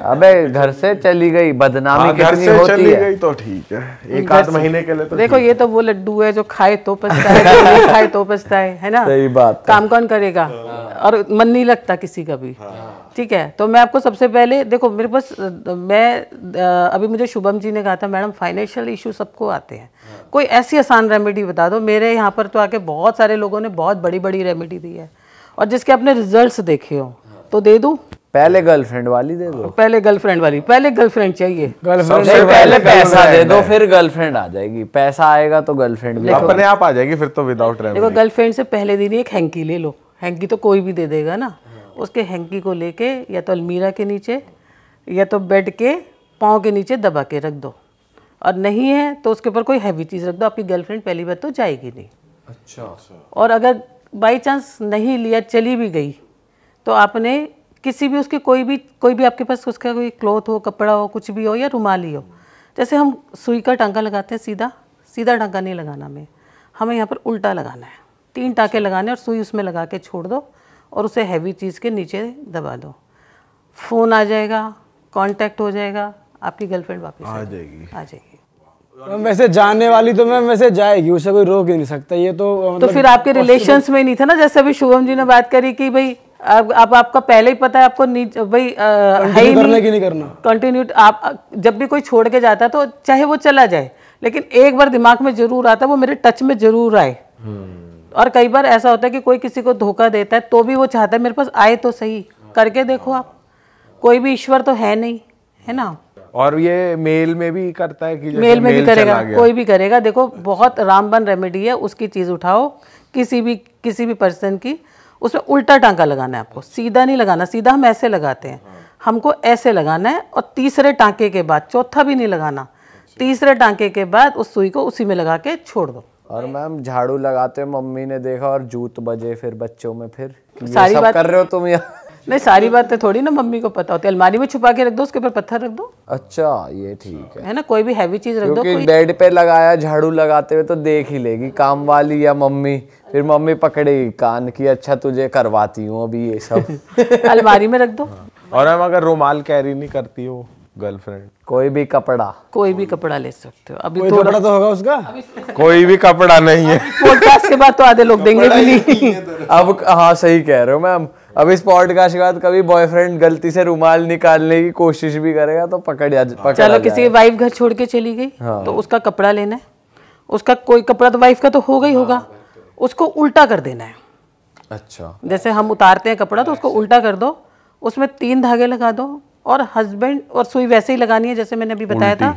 अबे घर से चली गई बदनामी हाँ, घर से होती चली है? गई तो ठीक है एक आध महीने के लिए तो देखो ये तो वो लड्डू है जो खाए तो पछता है खाए तो पछता है है ना सही बात काम कौन करेगा हाँ। और मन नहीं लगता किसी का भी हाँ। ठीक है तो मैं आपको सबसे पहले देखो मेरे पास मैं अभी मुझे शुभम जी ने कहा था मैडम फाइनेंशियल इशू सबको आते हैं हाँ। कोई ऐसी आसान रेमेडी बता दो मेरे यहाँ पर तो आके बहुत सारे लोगों ने बहुत बड़ी बड़ी रेमेडी दी है और जिसके अपने रिजल्ट देखे हो तो दे दूँ पहले गर्लफ्रेंड वाली दे दो पहले गर्लफ्रेंड वाली पहले गर्लफ्रेंड चाहिए गर्लफ्रेंड पहले, पहले पैसा दे दो फिर गर्लफ्रेंड आ जाएगी पैसा आएगा तो गर्लफ्रेंड भी अपने आप आ जाएगी फिर तो विदाउट देखो गर्लफ्रेंड से पहले दिन एक हैंकी ले लो हैंकी तो कोई भी दे देगा ना हाँ। उसके हैंकी को लेके या तो अलमीरा के नीचे या तो बेड के पाँव के नीचे दबा के रख दो और नहीं है तो उसके ऊपर कोई हैवी चीज़ रख दो आपकी गर्लफ्रेंड पहली बार तो जाएगी नहीं अच्छा और अगर बाई चांस नहीं लिया चली भी गई तो आपने किसी भी उसकी कोई भी कोई भी आपके पास उसका कोई क्लोथ हो कपड़ा हो कुछ भी हो या ही हो जैसे हम सुई का टांका लगाते हैं सीधा सीधा टांका नहीं लगाना हमें हमें यहाँ पर उल्टा लगाना है तीन टाँके लगाने और सुई उसमें लगा के छोड़ दो और उसे हैवी चीज़ के नीचे दबा दो फ़ोन आ जाएगा कॉन्टैक्ट हो जाएगा आपकी गर्लफ्रेंड वापस आ जाएगी आ जाएगी तो वैसे जाने वाली तो मैम वैसे जाएगी उसे कोई रोक ही नहीं सकता ये तो तो मतलब फिर आपके रिलेशंस में नहीं था ना जैसे अभी शुभम जी ने बात करी कि भाई अब अब आपका पहले ही पता है आपको भाई है ही करना नहीं करना कंटिन्यू आप जब भी कोई छोड़ के जाता है तो चाहे वो चला जाए लेकिन एक बार दिमाग में जरूर आता है वो मेरे टच में जरूर आए हम्म। और कई बार ऐसा होता है कि कोई किसी को धोखा देता है तो भी वो चाहता है मेरे पास आए तो सही करके देखो आप कोई भी ईश्वर तो है नहीं है ना और ये मेल में भी करता है कि मेल में भी करेगा कोई भी करेगा देखो बहुत रामबन रेमेडी है उसकी चीज़ उठाओ किसी भी किसी भी पर्सन की उसमें उल्टा टांका लगाना है आपको सीधा नहीं लगाना सीधा हम ऐसे लगाते हैं हमको ऐसे लगाना है और तीसरे टांके के बाद चौथा भी नहीं लगाना अच्छा। तीसरे टांके के बाद उस सुई को उसी में लगा के छोड़ दो और मैम झाड़ू लगाते मम्मी ने देखा और जूत बजे फिर बच्चों में फिर सारी बात कर रहे हो तुम यहाँ नहीं सारी बातें थोड़ी ना मम्मी को पता होती है अलमारी में छुपा के रख दो उसके ऊपर पत्थर रख दो अच्छा ये ठीक है है ना कोई भी हैवी चीज रख दो क्योंकि बेड पे लगाया झाड़ू लगाते हुए तो देख ही लेगी काम वाली या मम्मी फिर मम्मी पकड़ेगी कान की अच्छा तुझे करवाती हूँ अभी ये सब अलमारी में रख दो हाँ। और हम अगर रुमाल कैरी नहीं करती हो गर्लफ्रेंड कोई भी कपड़ा कोई भी कपड़ा ले सकते हो अभी कोई कपड़ा तो होगा उसका कोई भी कपड़ा नहीं है पॉडकास्ट के बाद तो आधे लोग देंगे भी नहीं अब हाँ सही कह रहे हो मैम अब इस पॉडकास्ट के बाद कभी बॉयफ्रेंड गलती से रुमाल निकालने की कोशिश भी करेगा तो पकड़ जा हाँ। पकड़ चलो किसी की वाइफ घर छोड़ के चली गई हाँ। तो उसका कपड़ा लेना है उसका कोई कपड़ा तो वाइफ का तो होगा ही हाँ, होगा तो। उसको उल्टा कर देना है अच्छा जैसे हम उतारते हैं कपड़ा तो उसको उल्टा कर दो उसमें तीन धागे लगा दो और हस्बैंड और सुई वैसे ही लगानी है जैसे मैंने अभी बताया था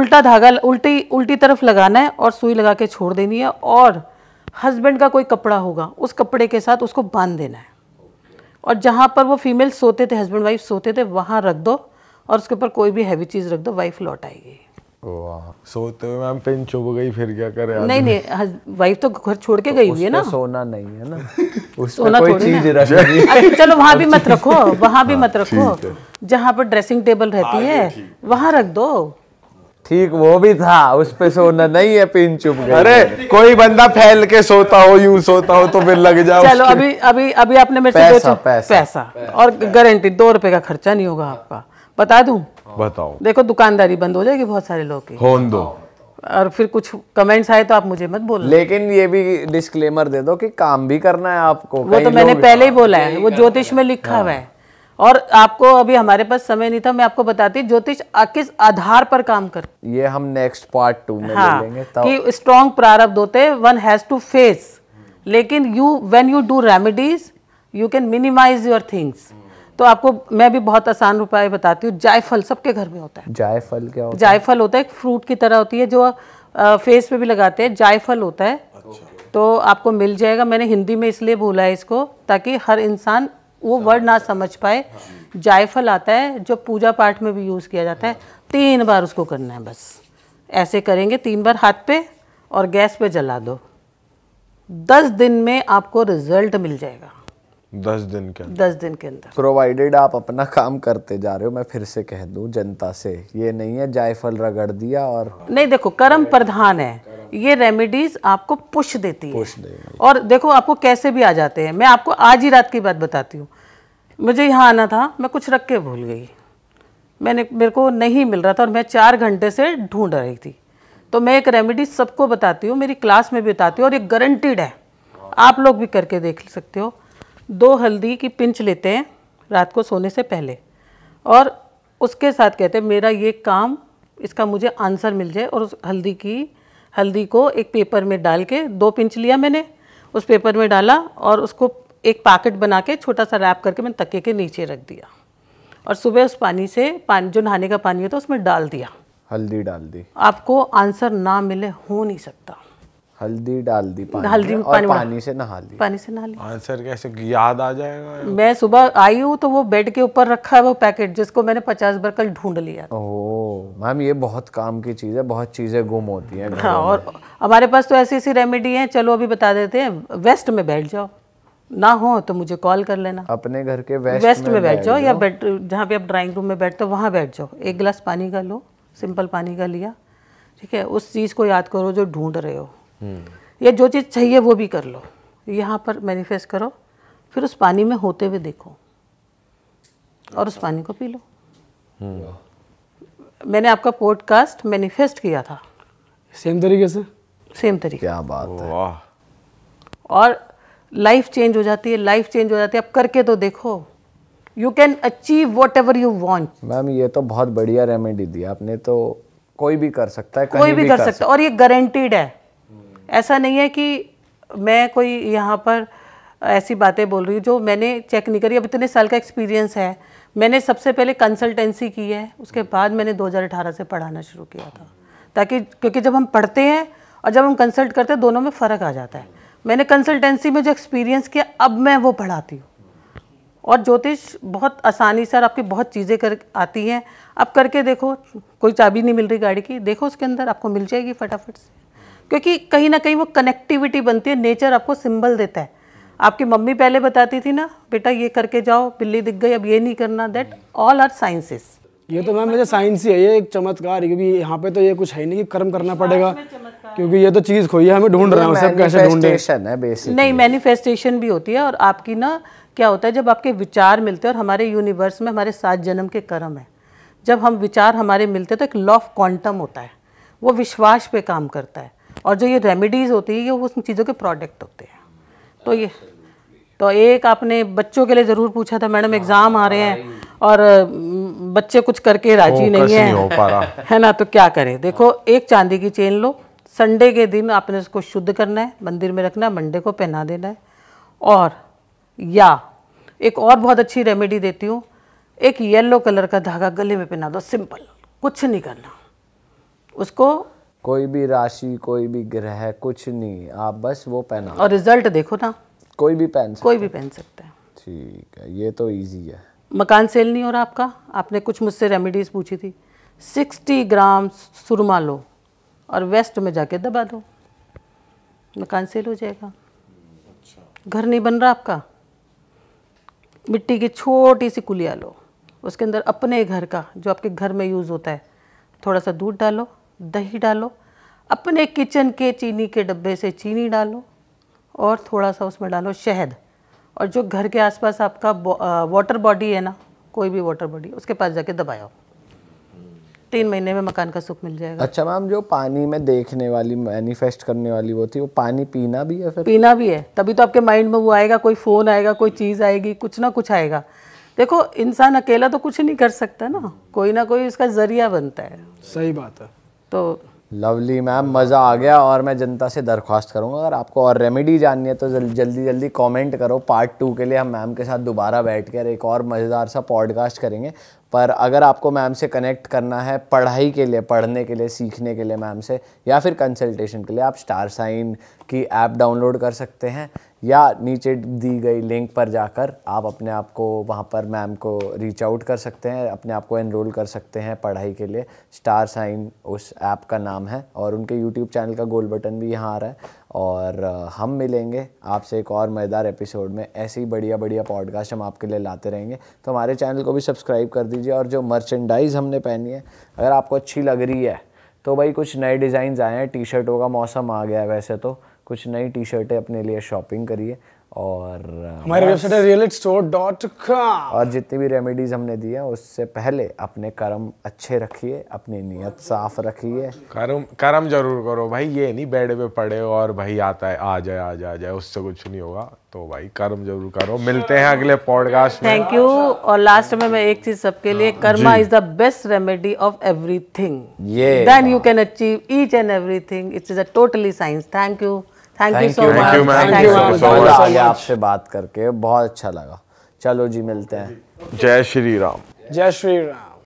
उल्टा धागा उल्टी उल्टी तरफ लगाना है और सुई लगा के छोड़ देनी है और हस्बैंड का कोई कपड़ा होगा उस कपड़े के साथ उसको बांध देना है और जहाँ पर वो फीमेल सोते थे हस्बैंड वाइफ सोते थे वहाँ रख दो और उसके ऊपर कोई भी हैवी चीज़ रख दो वाइफ लौट आएगी सोते हुए मैम पिन चुभ गई फिर क्या करे नहीं नहीं वाइफ तो घर छोड़ के तो गई हुई है ना सोना नहीं है ना उस सोना कोई चीज अरे अच्छा, चलो वहाँ भी मत रखो वहाँ भी हाँ, मत रखो जहाँ पर ड्रेसिंग टेबल रहती है वहाँ रख दो ठीक वो भी था उस पे सोना नहीं है पिन चुप गई अरे कोई बंदा फैल के सोता हो यूं सोता हो तो फिर लग जाओ चलो अभी अभी अभी आपने मेरे पैसा, पैसा, पैसा, पैसा और गारंटी दो रुपए का खर्चा नहीं होगा हाँ। आपका बता दू बताओ देखो दुकानदारी बंद हो जाएगी बहुत सारे लोग की फोन दो और फिर कुछ कमेंट्स आए तो आप मुझे मत बोलो लेकिन ये भी डिस्क्लेमर दे दो कि काम भी करना है आपको वो तो मैंने पहले ही बोला है वो ज्योतिष में लिखा हाँ। हुआ है और आपको अभी हमारे पास समय नहीं था मैं आपको बताती ज्योतिष किस आधार पर काम कर ये हम नेक्स्ट पार्ट टू में हाँ, ले लेंगे कि स्ट्रॉन्ग प्रारब्ध होते वन हैज टू फेस लेकिन you when you do remedies you can minimize your things तो आपको मैं भी बहुत आसान उपाय बताती हूँ जायफल सबके घर में होता है जायफल क्या होता जायफल होता है एक फ्रूट की तरह होती है जो फेस पे भी लगाते हैं जायफल होता है अच्छा। तो आपको मिल जाएगा मैंने हिंदी में इसलिए बोला है इसको ताकि हर इंसान वो हाँ। वर्ड ना समझ पाए हाँ। जायफल आता है जो पूजा पाठ में भी यूज़ किया जाता है हाँ। तीन बार उसको करना है बस ऐसे करेंगे तीन बार हाथ पे और गैस पे जला दो दस दिन में आपको रिजल्ट मिल जाएगा दस दिन के अंदर दस दिन के अंदर प्रोवाइडेड आप अपना काम करते जा रहे हो मैं फिर से कह दूं जनता से ये नहीं है जायफल रगड़ दिया और नहीं देखो कर्म प्रधान है ये रेमेडीज आपको पुश देती है पुश और देखो आपको कैसे भी आ जाते हैं मैं आपको आज ही रात की बात बताती हूँ मुझे यहाँ आना था मैं कुछ रख के भूल गई मैंने मेरे को नहीं मिल रहा था और मैं चार घंटे से ढूंढ रही थी तो मैं एक रेमेडी सबको बताती हूँ मेरी क्लास में भी बताती हूँ और ये गारंटीड है आप लोग भी करके देख सकते हो दो हल्दी की पिंच लेते हैं रात को सोने से पहले और उसके साथ कहते हैं मेरा ये काम इसका मुझे आंसर मिल जाए और उस हल्दी की हल्दी को एक पेपर में डाल के दो पिंच लिया मैंने उस पेपर में डाला और उसको एक पैकेट बना के छोटा सा रैप करके मैंने तके के नीचे रख दिया और सुबह उस पानी से पानी जो नहाने का पानी होता है उसमें डाल दिया हल्दी डाल दी आपको आंसर ना मिले हो नहीं सकता हल्दी डाल दी पानी हल्दी में पानी, पानी से नहा ली पानी से नहा ली आंसर कैसे याद आ जाएगा मैं सुबह आई हूँ तो वो बेड के ऊपर रखा है वो पैकेट जिसको मैंने पचास बार कल ढूंढ लिया ओ मैम ये बहुत काम की चीज़ है बहुत चीज़ें गुम होती है हाँ और हमारे पास तो ऐसी ऐसी रेमेडी है चलो अभी बता देते हैं वेस्ट में बैठ जाओ ना हो तो मुझे कॉल कर लेना अपने घर के वेस्ट, वेस्ट में, में बैठ जाओ या बैठ जहाँ पे आप ड्राइंग रूम में बैठते हो वहाँ बैठ जाओ एक गिलास पानी का लो सिंपल पानी का लिया ठीक है उस चीज़ को याद करो जो ढूंढ रहे हो या जो चीज़ चाहिए वो भी कर लो यहाँ पर मैनिफेस्ट करो फिर उस पानी में होते हुए देखो और उस पानी को पी लो मैंने आपका पॉडकास्ट मैनिफेस्ट किया था सेम तरीके से सेम तरीके क्या बात है और लाइफ चेंज हो जाती है लाइफ चेंज हो जाती है आप करके तो देखो you can achieve whatever you want ma'am ये तो बहुत बढ़िया रेमेडी दी आपने तो कोई भी कर सकता है कोई भी, भी कर, कर सकता है और ये गारंटीड है ऐसा नहीं है कि मैं कोई यहाँ पर ऐसी बातें बोल रही हूँ जो मैंने चेक नहीं करी अब इतने साल का एक्सपीरियंस है मैंने सबसे पहले कंसल्टेंसी की है उसके बाद मैंने 2018 से पढ़ाना शुरू किया था ताकि क्योंकि जब हम पढ़ते हैं और जब हम कंसल्ट करते हैं दोनों में फ़र्क आ जाता है मैंने कंसल्टेंसी में जो एक्सपीरियंस किया अब मैं वो पढ़ाती हूँ और ज्योतिष बहुत आसानी से आपकी बहुत चीज़ें कर आती हैं अब करके देखो कोई चाबी नहीं मिल रही गाड़ी की देखो उसके अंदर आपको मिल जाएगी फटाफट से क्योंकि कहीं ना कहीं वो कनेक्टिविटी बनती है नेचर आपको सिंबल देता है आपकी मम्मी पहले बताती थी ना बेटा ये करके जाओ बिल्ली दिख गई अब ये नहीं करना देट ऑल आर साइंसेस ये तो मैम मुझे साइंस ही है ये एक चमत्कार क्योंकि यहाँ पे तो ये कुछ है नहीं कि कर्म करना पड़ेगा क्योंकि ये तो चीज़ खोई है हमें ढूंढ रहे हैं सब कैसे ढूंढे नहीं मैनिफेस्टेशन भी होती है और आपकी ना क्या होता है जब आपके विचार मिलते हैं और हमारे यूनिवर्स में हमारे सात जन्म के कर्म है जब हम विचार हमारे मिलते हैं तो एक लॉ ऑफ क्वांटम होता है वो विश्वास पे काम करता है और जो ये रेमेडीज़ होती है ये उस चीज़ों के प्रोडक्ट होते हैं तो ये तो एक आपने बच्चों के लिए ज़रूर पूछा था मैडम एग्ज़ाम आ रहे हैं और बच्चे कुछ करके राजी नहीं है है ना तो क्या करें देखो एक चांदी की चेन लो संडे के दिन आपने उसको शुद्ध करना है मंदिर में रखना है मंडे को पहना देना है और या एक और बहुत अच्छी रेमेडी देती हूँ एक येलो कलर का धागा गले में पहना दो सिंपल कुछ नहीं करना उसको कोई भी राशि कोई भी ग्रह कुछ नहीं आप बस वो पहना और रिजल्ट देखो ना कोई भी पहन कोई भी पहन सकता है ठीक है ये तो ईजी है मकान सेल नहीं हो रहा आपका आपने कुछ मुझसे रेमेडीज़ पूछी थी सिक्सटी ग्राम सुरमा लो और वेस्ट में जाके दबा दो मकान सेल हो जाएगा घर नहीं बन रहा आपका मिट्टी की छोटी सी कुलिया लो उसके अंदर अपने घर का जो आपके घर में यूज़ होता है थोड़ा सा दूध डालो दही डालो अपने किचन के चीनी के डब्बे से चीनी डालो और थोड़ा सा उसमें डालो शहद और जो घर के आसपास आपका वाटर बॉडी है ना कोई भी वाटर बॉडी उसके पास जाके दबाओ तीन महीने में मकान का सुख मिल जाएगा अच्छा मैम जो पानी में देखने वाली मैनिफेस्ट करने वाली वो थी वो पानी पीना भी है फिर पीना भी है तभी तो आपके माइंड में वो आएगा कोई फ़ोन आएगा कोई चीज़ आएगी कुछ ना कुछ आएगा देखो इंसान अकेला तो कुछ नहीं कर सकता ना कोई ना कोई उसका जरिया बनता है सही बात है तो लवली मैम मज़ा आ गया और मैं जनता से दरख्वास्त करूँगा अगर आपको और रेमेडी जाननी है तो जल, जल्दी जल्दी कमेंट करो पार्ट टू के लिए हम मैम के साथ दोबारा बैठ कर एक और मज़ेदार सा पॉडकास्ट करेंगे पर अगर आपको मैम से कनेक्ट करना है पढ़ाई के लिए पढ़ने के लिए सीखने के लिए मैम से या फिर कंसल्टेशन के लिए आप स्टार साइन की ऐप डाउनलोड कर सकते हैं या नीचे दी गई लिंक पर जाकर आप अपने आप को वहाँ पर मैम को रीच आउट कर सकते हैं अपने आप को एनरोल कर सकते हैं पढ़ाई के लिए स्टार साइन उस ऐप का नाम है और उनके यूट्यूब चैनल का गोल बटन भी यहाँ आ रहा है और हम मिलेंगे आपसे एक और मज़ेदार एपिसोड में ऐसे ही बढ़िया बढ़िया पॉडकास्ट हम आपके लिए लाते रहेंगे तो हमारे चैनल को भी सब्सक्राइब कर दीजिए और जो मर्चेंडाइज़ हमने पहनी है अगर आपको अच्छी लग रही है तो भाई कुछ नए डिज़ाइन आए हैं टी शर्टों का मौसम आ गया है वैसे तो कुछ नई टी शर्टें अपने लिए शॉपिंग करिए और हमारी वेबसाइट है realitstore.com और जितनी भी रेमेडीज हमने दी है उससे पहले अपने कर्म अच्छे रखिए अपनी नियत साफ रखिए कर्म कर्म जरूर करो भाई ये नहीं बेड पे पड़े और भाई आता है आ जाए आ जाए आ जाए उससे कुछ नहीं होगा तो भाई कर्म जरूर करो मिलते हैं अगले पॉडकास्ट में थैंक यू और लास्ट में मैं एक चीज सबके लिए karma is the best remedy of everything ये then you can achieve each and everything it's is a totally science thank you thank you so much thank you मजा आ गया आपसे बात करके बहुत अच्छा लगा चलो जी मिलते हैं जय श्री राम जय श्री राम